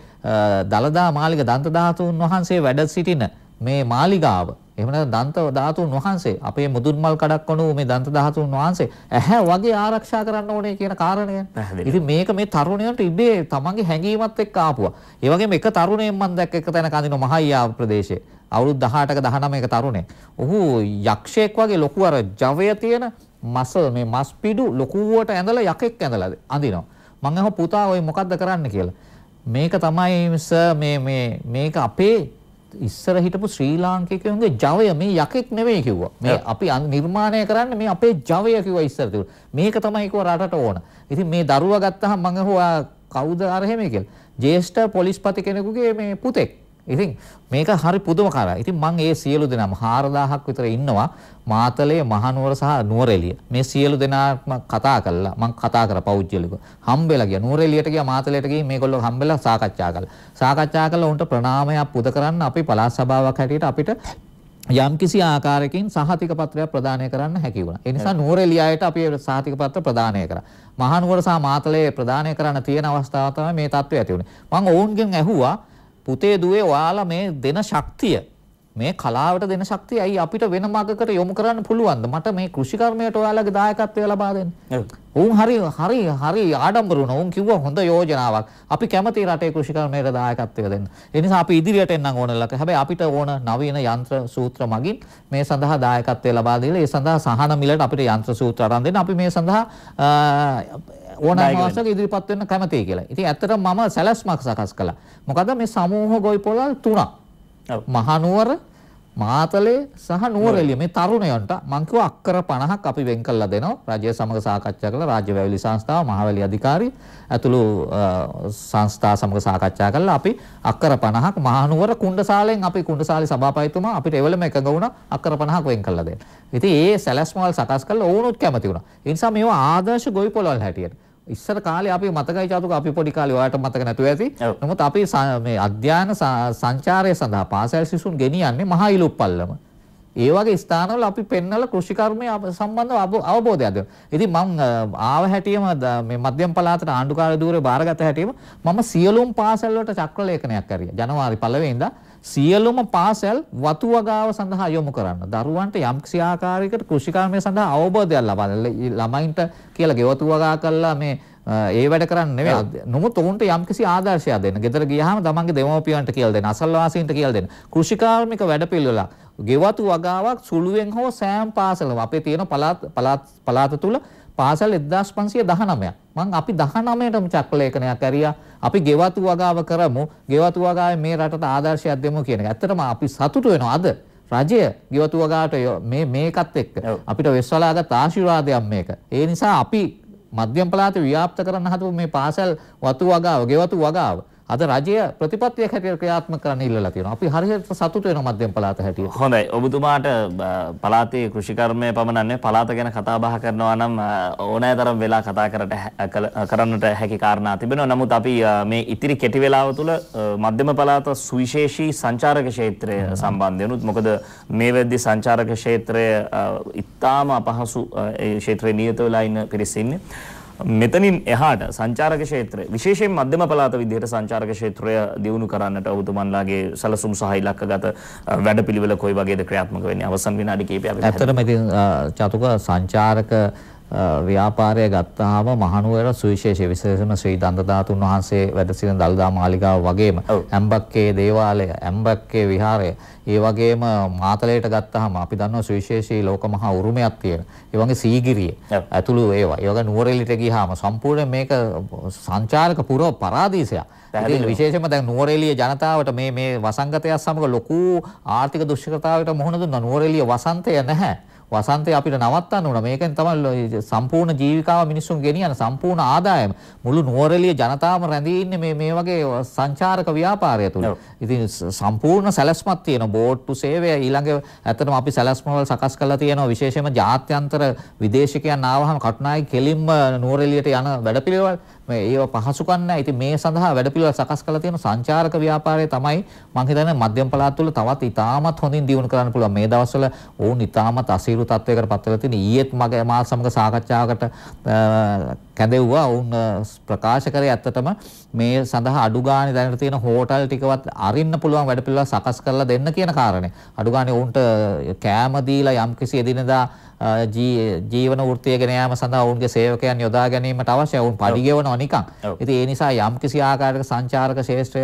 දලදා මාලිග දන්ත ධාතුන් වහන්සේ වැඩ සිටින මේ මාලිගාව. එහෙම නැත්නම් දන්ත ධාතුන් වහන්සේ අපේ මුදුන්මල් කඩක් වණු මේ දන්ත ධාතුන් වහන්සේ ඇහැ වගේ ආරක්ෂා කරන්න ඕනේ කියන කාරණය. ඉතින් මේක මේ තරුණයන්ට ඉබේ තමන්ගේ හැඟීමත් එක්ක ආපුවා. ඒ වගේම එක තරුණයෙක් මම දැක්ක එක තැන කඳින මහයියාව ප්‍රදේශයේ අවුරුදු 18ක 19ක තරුණේ. ඔහු යක්ෂයෙක් වගේ ලොකු අර ජවය තියෙන මස මේ මස් පිඩු ලොකුවට ඇඳලා යකෙක් ඇඳලා අඳිනවා. මං අහුව පුතා ඔය මොකද්ද කරන්න කියලා. මේක තමයි සර් මේ මේ මේක අපේ ඉස්සර හිටපු ශ්‍රී ලාංකිකයන්ගේ ජවය මේ යකෙක් නෙවෙයි කිව්වා. මේ අපි නිර්මාණය කරන්නේ මේ අපේ ජවය කිව්වා ඉස්සර තිබුණා. මේක තමයි කිව්ව රටට ඕන. ඉතින් මේ දරුවා ගත්තහම මං අහුවා කවුද අර හැමේ කියලා. ජේෂ්ඨ පොලිස්පති කෙනෙකුගේ මේ පුතෙක්. ඉතින් මේක හරි පුදුමකාරයි. ඉතින් මම ඒ සියලු දෙනාම 4000ක් විතර ඉන්නවා මාතලේ මහනුවර සහ නුවරඑළිය. මේ සියලු දෙනාම කතා කළා. මම කතා කරා පෞද්ගලිකව. හම්බෙලා ගියා. නුවරඑළියට ගියා මාතලේට ගිහින් මේගොල්ලෝ හම්බෙලා සාකච්ඡා කළා. සාකච්ඡා කළා උන්ට ප්‍රණාමයක් පුද කරන්න අපි පළාත් සභාවක් හැටියට අපිට යම්කිසි ආකාරයකින් සහතික පත්‍රයක් ප්‍රදානය කරන්න හැකි වුණා. ඒ නිසා නුවරඑළියට අපි සහතික පත්‍ර ප්‍රදානය කරා. මහනුවර සහ මාතලේ ප්‍රදානය කරන්න තියෙන අවස්ථාව තමයි මේ තත්ත්වය ඇති වුණේ. මම ඔවුන්ගෙන් ඇහුවා පුතේ දුවේ ඔයාලා මේ දෙන ශක්තිය මේ කලාවට දෙන ශක්තිය ඇයි අපිට වෙන මාර්ගකට යොමු කරන්න පුළුවන්ද මට මේ කෘෂිකර්මයට ඔයාලගේ දායකත්වය ලබා දෙන්න. උන් හරි හරි හරි ආඩම්බර වුණා. උන් කිව්වා හොඳ යෝජනාවක්. අපි කැමති රටේ කෘෂිකර්මයට දායකත්වය දෙන්න. ඒ නිසා අපි ඉදිරියට එන්නම් ඕන ලක. හැබැයි අපිට ඕන නවීන යන්ත්‍ර සූත්‍ර මගින් මේ සඳහා දායකත්වය ලබා දීලා ඒ සඳහා සහන මිලට අපිට යන්ත්‍ර සූත්‍ර අරන් දෙන්න. අපි මේ සඳහා ඕනෑම අවස්ථාවක ඉදිරිපත් වෙන්න කැමතියි කියලා. ඉතින් ඇත්තටම මම සැලැස්මක් සකස් කළා. මොකද මේ සමූහ ගොවිපළවල් තුනක්. මහනුවර, මාතලේ සහ නුවරඑළිය මේ තරුණයන්ට මං කිව්වා අක්කර 50ක් අපි වෙන් කළා දෙනවා. රජය සමග සාකච්ඡා කළා. රාජ්‍ය වැවිලි සංස්ථාව, මහවැලි අධිකාරී ඇතුළු සංස්ථා සමග සාකච්ඡා කළා. අපි අක්කර 50ක් මහනුවර කුණ්ඩසාලෙන් අපි කුණ්ඩසාලේ සභාපතිතුමා අපිට එවලම එකඟ වුණා අක්කර 50ක් වෙන් කළා දෙන්න. ඉතින් ඒ සැලැස්මවල් සකස් කළා ඕනොත් කැමති වුණා. ඒ නිසා මේවා ආදර්ශ ගොවිපළවල් හැටියට ඉස්සර කාලේ අපි මතකයි චාතුක අපි පොඩි කාලේ ඔයාලට මතක නැතුව ඇති. නමුත් අපි මේ අධ්‍යයන සංචාරය සඳහා පාසල් සිසුන් ගෙනියන්නේ මහා ඉලුප්පල්ලම. ඒ වගේ ස්ථානවල අපි පෙන්වල කෘෂිකර්මය සම්බන්ධව අවබෝධයක් දෙනවා. ඉතින් මම ආව හැටියම මේ මධ්‍යම පළාතට ආණ්ඩුකාර ධූරේ බාරගත හැටියම මම සියලුම පාසල් වලට චක්‍රලේඛනයක් කරියා. ජනවාරි 1 වෙනිදා සියලුම පාසල් වතු වගාව සඳහා යොමු කරන්න. දරුවන්ට යම් කිසි ආකාරයකට කෘෂිකාර්මය සඳහා අවබෝධයක් ලබන්න. ළමයින්ට කියලා ගෙවතු වගා කළා මේ ඒ වැඩ කරන්නේ නෙවෙයි. නමුත් ඔවුන්ට යම්කිසි ආදර්ශයක් දෙන්න. ගෙදර ගියාම තමන්ගේ දෙමව්පියන්ට කියලා දෙන්න, අසල්වාසීන්ට කියලා දෙන්න. කෘෂිකාර්මික වැඩපිළිවෙල. ගෙවතු වගාවක් සුළුවෙන් හෝ සෑම් පාසලම අපේ තියෙන පළාත් පළාත තුල පාසල් 1519ක්. මං අපි 19ටම චක්‍රලේඛනයක් ඇරියා. අපි ගෙවතු වගාව කරමු. ගෙවතු වගාවේ මේ රටට ආදර්ශයක් දෙමු කියන එක. ඇත්තටම අපි සතුටු වෙනවා අද. රජය ගෙවතු වගාවට මේ මේකත් එක්ක අපිට වෙස්වලාගත් ආශිර්වාදයක් මේක. ඒ නිසා අපි මධ්‍යම පළාතේ ව්‍යාප්ත කරන්න හදපු මේ පාසල් වතු වගාව, ගෙවතු වගාව අද රජය ප්‍රතිපත්තියක් හැටියට ක්‍රියාත්මක කරන්න ඉල්ලලා තියෙනවා. අපි හරියට සතුටු වෙනවා මධ්‍යම පළාත හැටියට. හොඳයි. ඔබතුමාට පළාතේ කෘෂිකර්මය පමණක් නෙවෙයි පළාත ගැන කතා බහ කරනවා නම් ඕනෑතරම් වෙලා කතා කරන්නට හැකි කාරණා තිබෙනවා. නමුත් අපි මේ ඉතිරි කෙටි වේලාව තුළ මධ්‍යම පළාත සුවිශේෂී සංචාරක ක්ෂේත්‍රය සම්බන්ධ වෙනුත් මොකද මේ වෙද්දී සංචාරක ක්ෂේත්‍රය ඉතාම අපහසු ඒ ක්ෂේත්‍රයේ නියත වෙලා ඉන්න පිරිස ඉන්නේ. මෙතනින් එහාට සංචාරක ක්ෂේත්‍රය විශේෂයෙන් මධ්‍යම පළාත විදිහට සංචාරක ක්ෂේත්‍රය දියුණු කරන්නට ඔබතුමන්ලාගේ සැලසුම් සහ ඉලක්කගත වැඩපිළිවෙල කොයි වගේද ක්‍රියාත්මක වෙන්නේ අවසන් විනාඩි කිහිපයක් ඇත්තටම ඉතින් චතුක සංචාරක ව්‍යාපාරය ගත්තාම මහනුවර සුවිශේෂී විශේෂම ශ්‍රී දන්ත ධාතුන් වහන්සේ වැඩ සිටින දල්දා මාලිගාව වගේම ඇම්බක්කේ දේවාලය ඇම්බක්කේ විහාරය ඒ වගේම මාතලේට ගත්තාම අපි දන්නවා සුවිශේෂී ලෝකමහා උරුමයක් තියෙන. ඒ වගේ සීගිරිය ඇතුළු ඒවා. ඒ වගේ නුවරඑළිට ගියාම සම්පූර්ණ මේක සංචාරක පුරව පාරාදීසයක්. ඉතින් විශේෂයෙන්ම දැන් නුවරඑළිය ජනතාවට මේ මේ වසංගතයත් සමග ලොකු ආර්ථික දුෂ්කරතාවකට මුහුණ දුන්නා. නුවරඑළිය වසන්තය නැහැ. වසන්තය අපිට නවත්තන්න ඕන. මේකෙන් තමයි සම්පූර්ණ ජීවිකාව මිනිසුන් ගෙනියන සම්පූර්ණ ආදායම. මුළු නුවරඑළිය ජනතාවම රැඳී ඉන්නේ මේ මේ වගේ සංචාරක ව්‍යාපාරය තුල. ඉතින් සම්පූර්ණ සැලැස්මක් තියෙන බෝට්ටු සේවය ඊළඟ ඇත්තටම අපි සැලැස්ම වල සකස් කරලා තියෙනවා විශේෂයෙන්ම ජාත්‍යන්තර විදේශිකයන් ආවහම කටුනායි කෙලින්ම නුවරඑළියට යන වැඩපිළිවෙල මේ ඒව පහසුකම් නැහැ. ඉතින් මේ සඳහා වැඩපිළිවෙල සකස් කරලා තියෙන සංචාරක ව්‍යාපාරය තමයි මම හිතන්නේ මධ්‍යම පළාත් තුල තවත් ඉතාමත් හොඳින් දියුණු කරන්න පුළුවන්. මේ දවස්වල ඕන් ඉතාමත් අසීරු සීරු තත්වයකට පත් වෙලා තියෙන ඊයේත් මගේ මාත් සමග සාකච්ඡාවකට කැදෙව්වා වුන් ප්‍රකාශ කරේ ඇත්තටම මේ සඳහා අඩු ගානේ දැනට තියෙන හෝටල් ටිකවත් අරින්න පුළුවන් වැඩපිළිවෙල සකස් කරලා දෙන්න කියන කාරණේ. අඩු ගානේ වුන්ට කෑම දීලා යම්කිසි එදිනදා ජීවන වෘත්තිය ගෙන යාම සඳහා වුන්ගේ සේවකයන් යොදා ගැනීමට අවශ්‍ය වුන් පඩි ගෙවනවා නිකන්. ඉතින් ඒ නිසා යම්කිසි ආකාරයක සංචාරක ශේෂ්ත්‍රය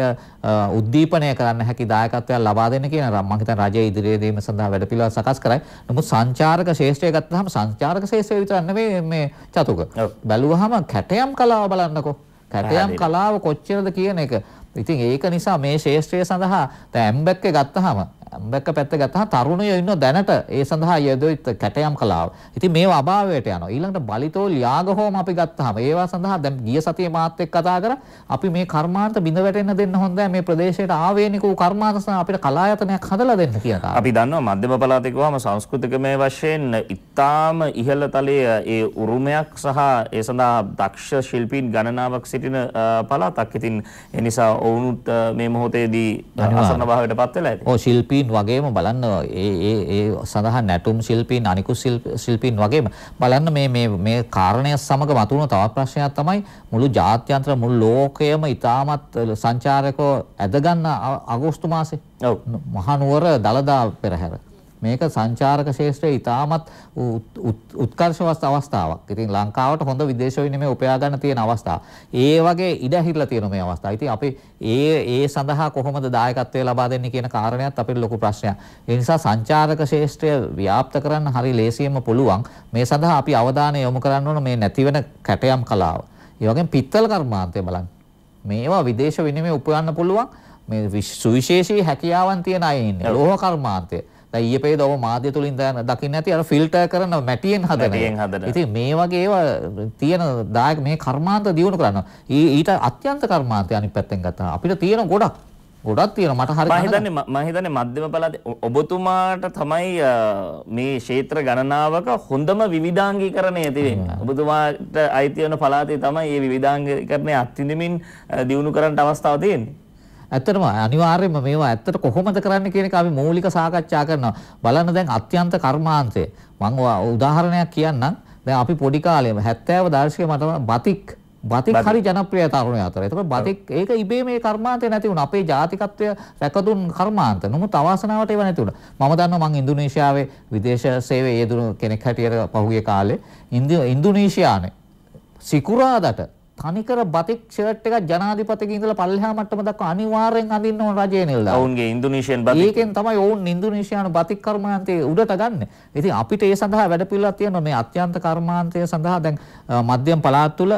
උද්දීපනය කරන්න හැකි දායකත්වයක් ලබා දෙන්න කියන මම හිතන රජයේ ඉදිරියේ දීම සඳහා වැඩපිළිවෙල සකස් කරයි. නමුත් සංචාරක ශේෂ්ත්‍රය ගත්තාම සංචාරක ශේෂ්ත්‍රය විතර නෙමෙයි මේ චතුක. බැලුවා බලනවාම කැටයම් කලාව බලන්නකෝ. කැටයම් කලාව කොච්චරද කියන එක. ඉතින් ඒක නිසා මේ ශේෂ්ත්‍රය සඳහා දැන් ඇම්බැක්කේ ගත්තාම අම්බැක්ක පැත්ත ගත්තා තරුණයෝ ඉන්නවා දැනට ඒ සඳහා යදොයිත් කැටයම් කලාව. ඉතින් මේවා අභාවයට යනවා. ඊළඟට බලිතෝල් යාග හෝම අපි ගත්තාම ඒවා සඳහා දැන් ගිය සතියේ මාත් එක්ක කතා කරා අපි මේ කර්මාන්ත බිඳ වැටෙන්න දෙන්න හොඳයි මේ ප්‍රදේශයට ආවේනික වූ කර්මාන්ත සඳහා අපිට කලායතනයක් හදලා දෙන්න කියන කාරණා. අපි දන්නවා මධ්‍යම පළාතේ ගියාම සංස්කෘතිකමය වශයෙන් ඉතාම ඉහළ තලයේ ඒ උරුමයක් සහ ඒ සඳහා දක්ෂ ශිල්පීන් ගණනාවක් සිටින පළාතක්. ඉතින් ඒ නිසා ඔවුනුත් මේ මොහොතේදී අසන්න භාවයට පත් වෙලා ඇති. ඔව් ශිල්පී ශිල්පීන් වගේම බලන්න ඒ ඒ ඒ සඳහා නැටුම් ශිල්පීන් අනිකුත් ශිල්පීන් වගේම බලන්න මේ මේ මේ කාරණය සමග මතුවන තවත් ප්‍රශ්නයක් තමයි මුළු ජාත්‍යන්තර මුළු ලෝකයම ඉතාමත් සංචාරකව ඇදගන්න අගෝස්තු මාසේ. ඔව්. මහනුවර දලදා පෙරහැර. මේක සංචාරක ශේෂ්ත්‍රයේ ඉතාමත් උත්කර්ෂවත් අවස්ථාවක්. ඉතින් ලංකාවට හොඳ විදේශ විනිමය උපයා ගන්න තියෙන අවස්ථාව. ඒ වගේ ඉඩ හිරලා තියෙන මේ අවස්ථාව. ඉතින් අපි ඒ ඒ සඳහා කොහොමද දායකත්වය ලබා දෙන්නේ කියන කාරණයත් අපිට ලොකු ප්‍රශ්නයක්. ඒ නිසා සංචාරක ශේෂ්ත්‍රය ව්‍යාප්ත කරන්න හරි ලේසියෙන්ම පුළුවන්. මේ සඳහා අපි අවධානය යොමු කරන්න ඕන මේ නැතිවෙන කැටයම් කලාව. ඒ වගේම පිත්තල කර්මාන්තය බලන්න. මේවා විදේශ විනිමය උපයන්න පුළුවන්. මේ සුවිශේෂී හැකියාවන් තියෙන අය ඉන්නේ. ලෝහ කර්මාන්තය. දැන් ඊයේ පෙරේද ඔබ මාධ්‍ය තුලින් දැන දකින්න ඇති අර ෆිල්ටර් කරන මැටියෙන් හදන. ඉතින් මේ වගේ ඒවා තියෙන දායක මේ කර්මාන්ත දියුණු කරනවා. ඊට අත්‍යන්ත කර්මාන්තය අනිත් පැත්තෙන් ගත්තා. අපිට තියෙන ගොඩක් ගොඩක් තියෙන මට හරි මම හිතන්නේ මම හිතන්නේ මධ්‍යම පළාතේ ඔබතුමාට තමයි මේ ක්ෂේත්‍ර ගණනාවක හොඳම විවිධාංගීකරණය ඇති වෙන්නේ. ඔබතුමාට අයිති වෙන පළාතේ තමයි මේ විවිධාංගීකරණය අත්විඳින්මින් දියුණු කරන්න අවස්ථාව තියෙන්නේ. ඇත්තටම අනිවාර්යයෙන්ම මේවා ඇත්තට කොහොමද කරන්න කියන එක අපි මූලික සාකච්ඡා කරනවා. බලන්න දැන් අත්‍යන්ත කර්මාන්තය. මම උදාහරණයක් කියන්නම්. දැන් අපි පොඩි කාලේම 70 දශකයේ මට බතික් බතික් හරි ජනප්‍රිය තරුණය අතර. ඒතකොට බතික් ඒක ඉබේ මේ කර්මාන්තය නැති වුණා. අපේ ජාතිකත්වය රැකදුන් කර්මාන්ත. නමුත් අවාසනාවට ඒව නැති වුණා. මම දන්නවා මම ඉන්දුනීසියාවේ විදේශ සේවයේ යෙදුණු කෙනෙක් හැටියට පහුගිය කාලේ ඉන්දුනීසියානේ සිකුරාදට තනිකර බතික් ෂර්ට් එකක් ජනාධිපතිගේ ඉඳලා පල්ලෙහා මට්ටම දක්වා අනිවාර්යෙන් අඳින්න ඕන රජයේ නිල්ලා. ඔවුන්ගේ ඉන්දුනීසියානු බතික්. ඒකෙන් තමයි ඔවුන් ඉන්දුනීසියානු බතික් කර්මාන්තයේ උඩට ගන්න. ඉතින් අපිට ඒ සඳහා වැඩ පිළිවෙලක් තියෙනවා. මේ අත්‍යන්ත කර්මාන්තය සඳහා දැන් මධ්‍යම පළාත් තුළ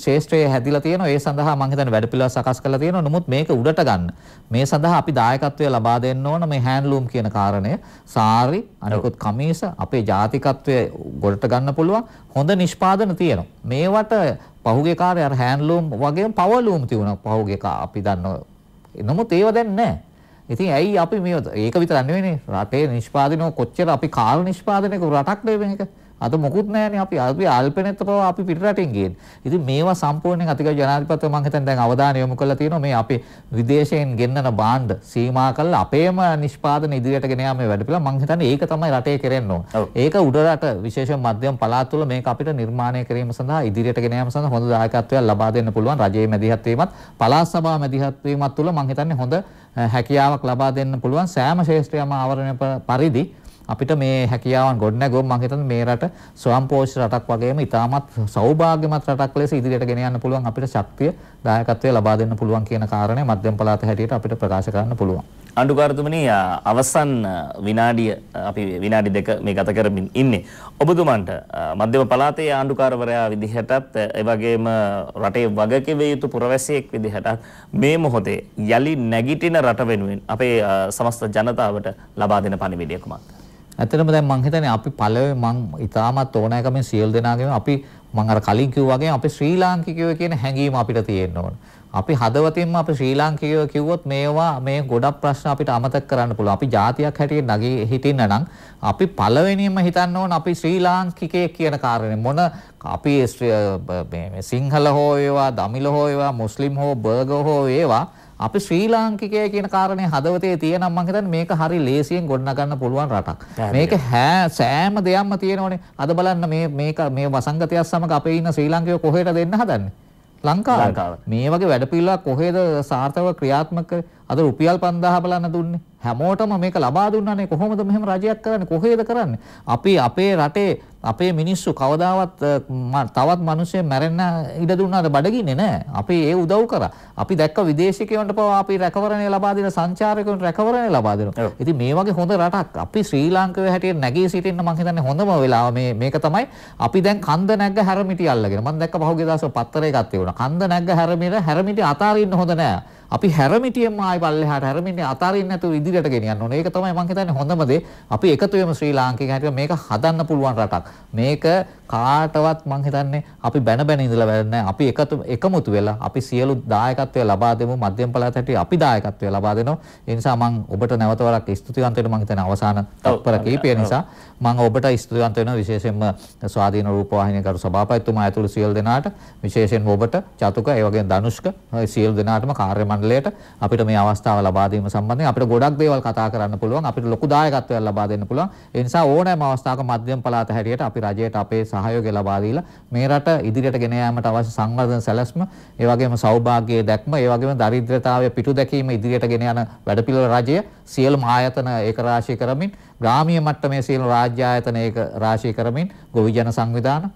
ශේෂ්ත්‍රයේ හැදිලා තියෙනවා. ඒ සඳහා මම හිතන්නේ වැඩපිළිවෙල සකස් කරලා තියෙනවා. නමුත් මේක උඩට ගන්න. මේ සඳහා අපි දායකත්වය ලබා දෙන්න ඕන මේ හෑන්ඩ්ලූම් කියන කාරණය. සාරි, අනිකුත් කමීස අපේ ජාතිකත්වය ගොඩට ගන්න පුළුවන්. හොඳ නිෂ්පාදන තියෙනවා. මේවට පහුගේ කාර්ය අර හෑන්ඩ්ලූම් වගේම පවර්ලූම් තිබුණා. පහුගේ අපි දන්නවා. නමුත් ඒව දැන් නැහැ. ඉතින් ඇයි අපි මේ ඒක විතර නෙවෙයිනේ රටේ නිෂ්පාදනය කොච්චර අපි කාල නිෂ්පාදනයක රටක් නෙවෙයි මේක. අද මොකුත් නැහැනේ අපි අපි අල්පෙනෙත්තරව අපි පිටරටින් ගියන. ඉතින් මේවා සම්පූර්ණයෙන් අතිගරු ජනාධිපතිතුමා මං හිතන්නේ දැන් අවධානය යොමු කරලා තියෙනවා මේ අපේ විදේශයෙන් ගෙන්නන බාණ්ඩ සීමා කරලා අපේම නිෂ්පාදන ඉදිරියට ගෙන යාමේ වැඩපිළිවෙල මං හිතන්නේ ඒක තමයි රටේ කෙරෙන්න ඕන. ඒක උඩ රට විශේෂයෙන් මධ්‍යම පළාත් තුළ මේක අපිට නිර්මාණය කිරීම සඳහා ඉදිරියට ගෙන යාම සඳහා හොඳ දායකත්වයක් ලබා දෙන්න පුළුවන් රජයේ මැදිහත් වීමත් පළාත් සභා මැදිහත් වීමත් තුළ මං හිතන්නේ හොඳ හැකියාවක් ලබා දෙන්න පුළුවන් සෑම ශාස්ත්‍රීයම ආවරණය පරිදි අපිට මේ හැකියාවන් ගොඩනැගුවොත් මම හිතන්නේ මේ රට ස්වයංපෝෂිත රටක් වගේම ඉතාමත් සෞභාග්‍යමත් රටක් ලෙස ඉදිරියට ගෙන යන්න පුළුවන් අපිට ශක්තිය දායකත්වය ලබා දෙන්න පුළුවන් කියන කාරණය මධ්‍යම පළාත හැටියට අපිට ප්‍රකාශ කරන්න පුළුවන්. අනුකාරතුමනි අවසන් විනාඩිය අපි විනාඩි දෙක මේ ගත කරමින් ඉන්නේ. ඔබතුමන්ට මධ්‍යම පළාතේ ආණ්ඩුකාරවරයා විදිහටත් ඒ වගේම රටේ වගකිව යුතු පුරවැසියෙක් විදිහටත් මේ මොහොතේ යලි නැගිටින රට වෙනුවෙන් අපේ සමස්ත ජනතාවට ලබා දෙන පණිවිඩය කුමක්ද? ඇත්තටම දැන් මං හිතන්නේ අපි පළවෙනි මං ඉතාමත් ඕනෑකමෙන් සියලු දෙනාගේම අපි මං අර කලින් කිව්වා වගේ අපි ශ්‍රී ලාංකිකයෝ කියන හැඟීම අපිට තියෙන්න ඕන. අපි හදවතින්ම අපි ශ්‍රී ලාංකිකයෝ කිව්වොත් මේවා මේ ගොඩක් ප්‍රශ්න අපිට අමතක කරන්න පුළුවන්. අපි ජාතියක් හැටියට නැගී හිටින්න නම් අපි පළවෙනියෙන්ම හිතන්න ඕන අපි ශ්‍රී ලාංකිකයෙක් කියන කාරණේ මොන අපි මේ සිංහල හෝ ඒවා, දමිළ හෝ ඒවා, මුස්ලිම් හෝ බර්ගර් හෝ ඒවා අපි ශ්‍රී ලාංකිකය කියන කාරණේ හදවතේ තියෙනම් මම හිතන්නේ මේක හරි ලේසියෙන් ගොඩනගන්න පුළුවන් රටක්. මේක හෑ සෑම දෙයක්ම තියෙනවනේ. අද බලන්න මේ මේක මේ වසංගතයත් සමග අපේ ඉන්න ශ්‍රී ලාංකිකයෝ කොහෙට දෙන්න හදන්නේ? ලංකාව. මේ වගේ වැඩපිළිවෙලක් කොහෙද සාර්ථකව ක්‍රියාත්මක කරේ? අද රුපියල් 5000 බලන්න දුන්නේ. හැමෝටම මේක ලබා දුන්නානේ කොහොමද මෙහෙම රජයක් කරන්නේ? කොහෙද කරන්නේ? අපි අපේ රටේ අපේ මිනිස්සු කවදාවත් තවත් මිනිස්සු මැරෙන්න ඉඩ දුන්නාද බඩගින්නේ නැහැ. අපි ඒ උදව් කරා. අපි දැක්ක විදේශිකයන්ට පවා අපි රැකවරණය ලබා දෙන සංචාරකයන්ට රැකවරණය ලබා දෙනවා. ඉතින් මේ වගේ හොඳ රටක් අපි ශ්‍රී ලංකාවේ හැටියට නැගී සිටින්න මම හිතන්නේ හොඳම වෙලාව මේ මේක තමයි. අපි දැන් කන්ද නැග්ග හැරමිටි අල්ලගෙන. මම දැක්ක පහුගිය දවස්වල පත්තරයකත් තිබුණා. කන්ද නැග්ග හැරමිට හැරමිටි අතාරින්න හොඳ නැහැ. අපි හැරමිටියෙන්ම ආයි පල්ලෙහාට හැරමිටිය අතාරින්න නැතුව ඉදිරියට ගෙනියන්න ඕනේ. ඒක තමයි මම හිතන්නේ හොඳම දේ. අපි එකතු වෙමු ශ්‍රී ලාංකික හැටියට මේක හදන්න පුළුවන් රටක්. මේක කාටවත් මං හිතන්නේ අපි බැන බැන ඉඳලා වැඩ නැහැ. අපි එකතු එකමුතු වෙලා අපි සියලු දායකත්වය ලබා දෙමු. මධ්‍යම පළාත හැටියට අපි දායකත්වය ලබා දෙනවා. ඒ නිසා මං ඔබට නැවත වරක් ස්තුතිවන්ත වෙනවා මං හිතන්නේ අවසාන තත්පර කීපය නිසා මං ඔබට ස්තුතිවන්ත වෙනවා විශේෂයෙන්ම ස්වාධීන රූපවාහිනිය කරු සභාපතිතුමා ඇතුළු සියලු දෙනාට විශේෂයෙන්ම ඔබට චතුක ඒ වගේම ධනුෂ්ක සියලු දෙනාටම කාර්ය මණ්ඩලයට අපිට මේ අවස්ථාව ලබා දීම සම්බන්ධයෙන් අපිට ගොඩක් දේවල් කතා කරන්න පුළුවන්. අපිට ලොකු දායකත්වයක් ලබා දෙන්න පුළුවන්. ඒ නිසා ඕනෑම අවස්ථාවක මධ්‍යම පළාත හැටියට අපි රජයට අපේ සහයෝගය ලබා දීලා මේ රට ඉදිරියට ගෙන යාමට අවශ්‍ය සංවර්ධන සැලැස්ම, ඒ වගේම සෞභාග්‍යයේ දැක්ම, ඒ වගේම දරිද්‍රතාවය පිටු දැකීම ඉදිරියට ගෙන යන වැඩපිළිවෙල රජය සියලුම ආයතන ඒක රාශී කරමින්, ග්‍රාමීය මට්ටමේ සියලු රාජ්‍ය ආයතන ඒක රාශී කරමින්, ගොවිජන සංවිධාන,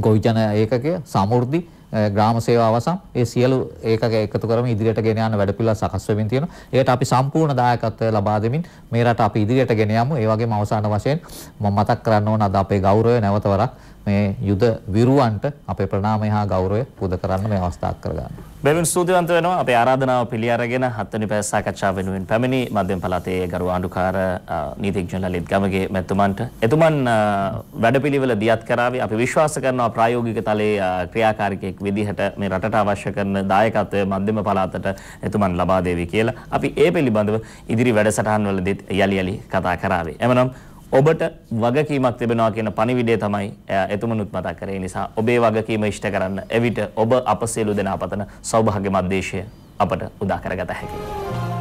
ගොවිජන ඒකකය, සමෘද්ධි ග්‍රාම සේවාව අවසන් ඒ සියලු ඒකක එකතු කරමින් ඉදිරියට ගෙන යන වැඩපිළිවෙල සකස් වෙමින් තියෙනවා. ඒකට අපි සම්පූර්ණ දායකත්වය ලබා දෙමින් මේ රට අපි ඉදිරියට ගෙන යමු. ඒ වගේම අවසාන වශයෙන් මම මතක් කරන්න ඕන අද අපේ ගෞරවය නැවත වරක් මේ යුද විරුවන්ට අපේ ප්‍රණාමය හා ගෞරවය පුද කරන්න මේ අවස්ථාවක් කරගන්න. බැවින් ස්තුතිවන්ත වෙනවා අපේ ආරාධනාව පිළි අරගෙන හත්වෙනි පැය සාකච්ඡාව වෙනුවෙන් පැමිණි මධ්‍යම පළාතේ ගරු ආණ්ඩුකාර නීතිඥ ලලිත් ගමගේ මැතිතුමන්ට එතුමන් වැඩපිළිවෙල දියත් කරાવી අපි විශ්වාස කරනවා ප්‍රායෝගික තලයේ ක්‍රියාකාරිකයෙක් විදිහට මේ රටට අවශ්‍ය කරන දායකත්වය මධ්‍යම පළාතට එතුමන් ලබා දේවි කියලා අපි ඒ පිළිබඳව ඉදිරි වැඩසටහන්වලදීත් යලි යලි කතා කරાવી. එමනම් ඔබට වගකීමක් තිබෙනවා කියන පණිවිඩය තමයි එතුමනුත් මතක් කරේ නිසා ඔබේ වගකීම ඉෂ්ට කරන්න එවිට ඔබ අප සියලු දෙනා පතන සෞභාග්‍යමත් දේශය අපට උදා කරගත හැකියි.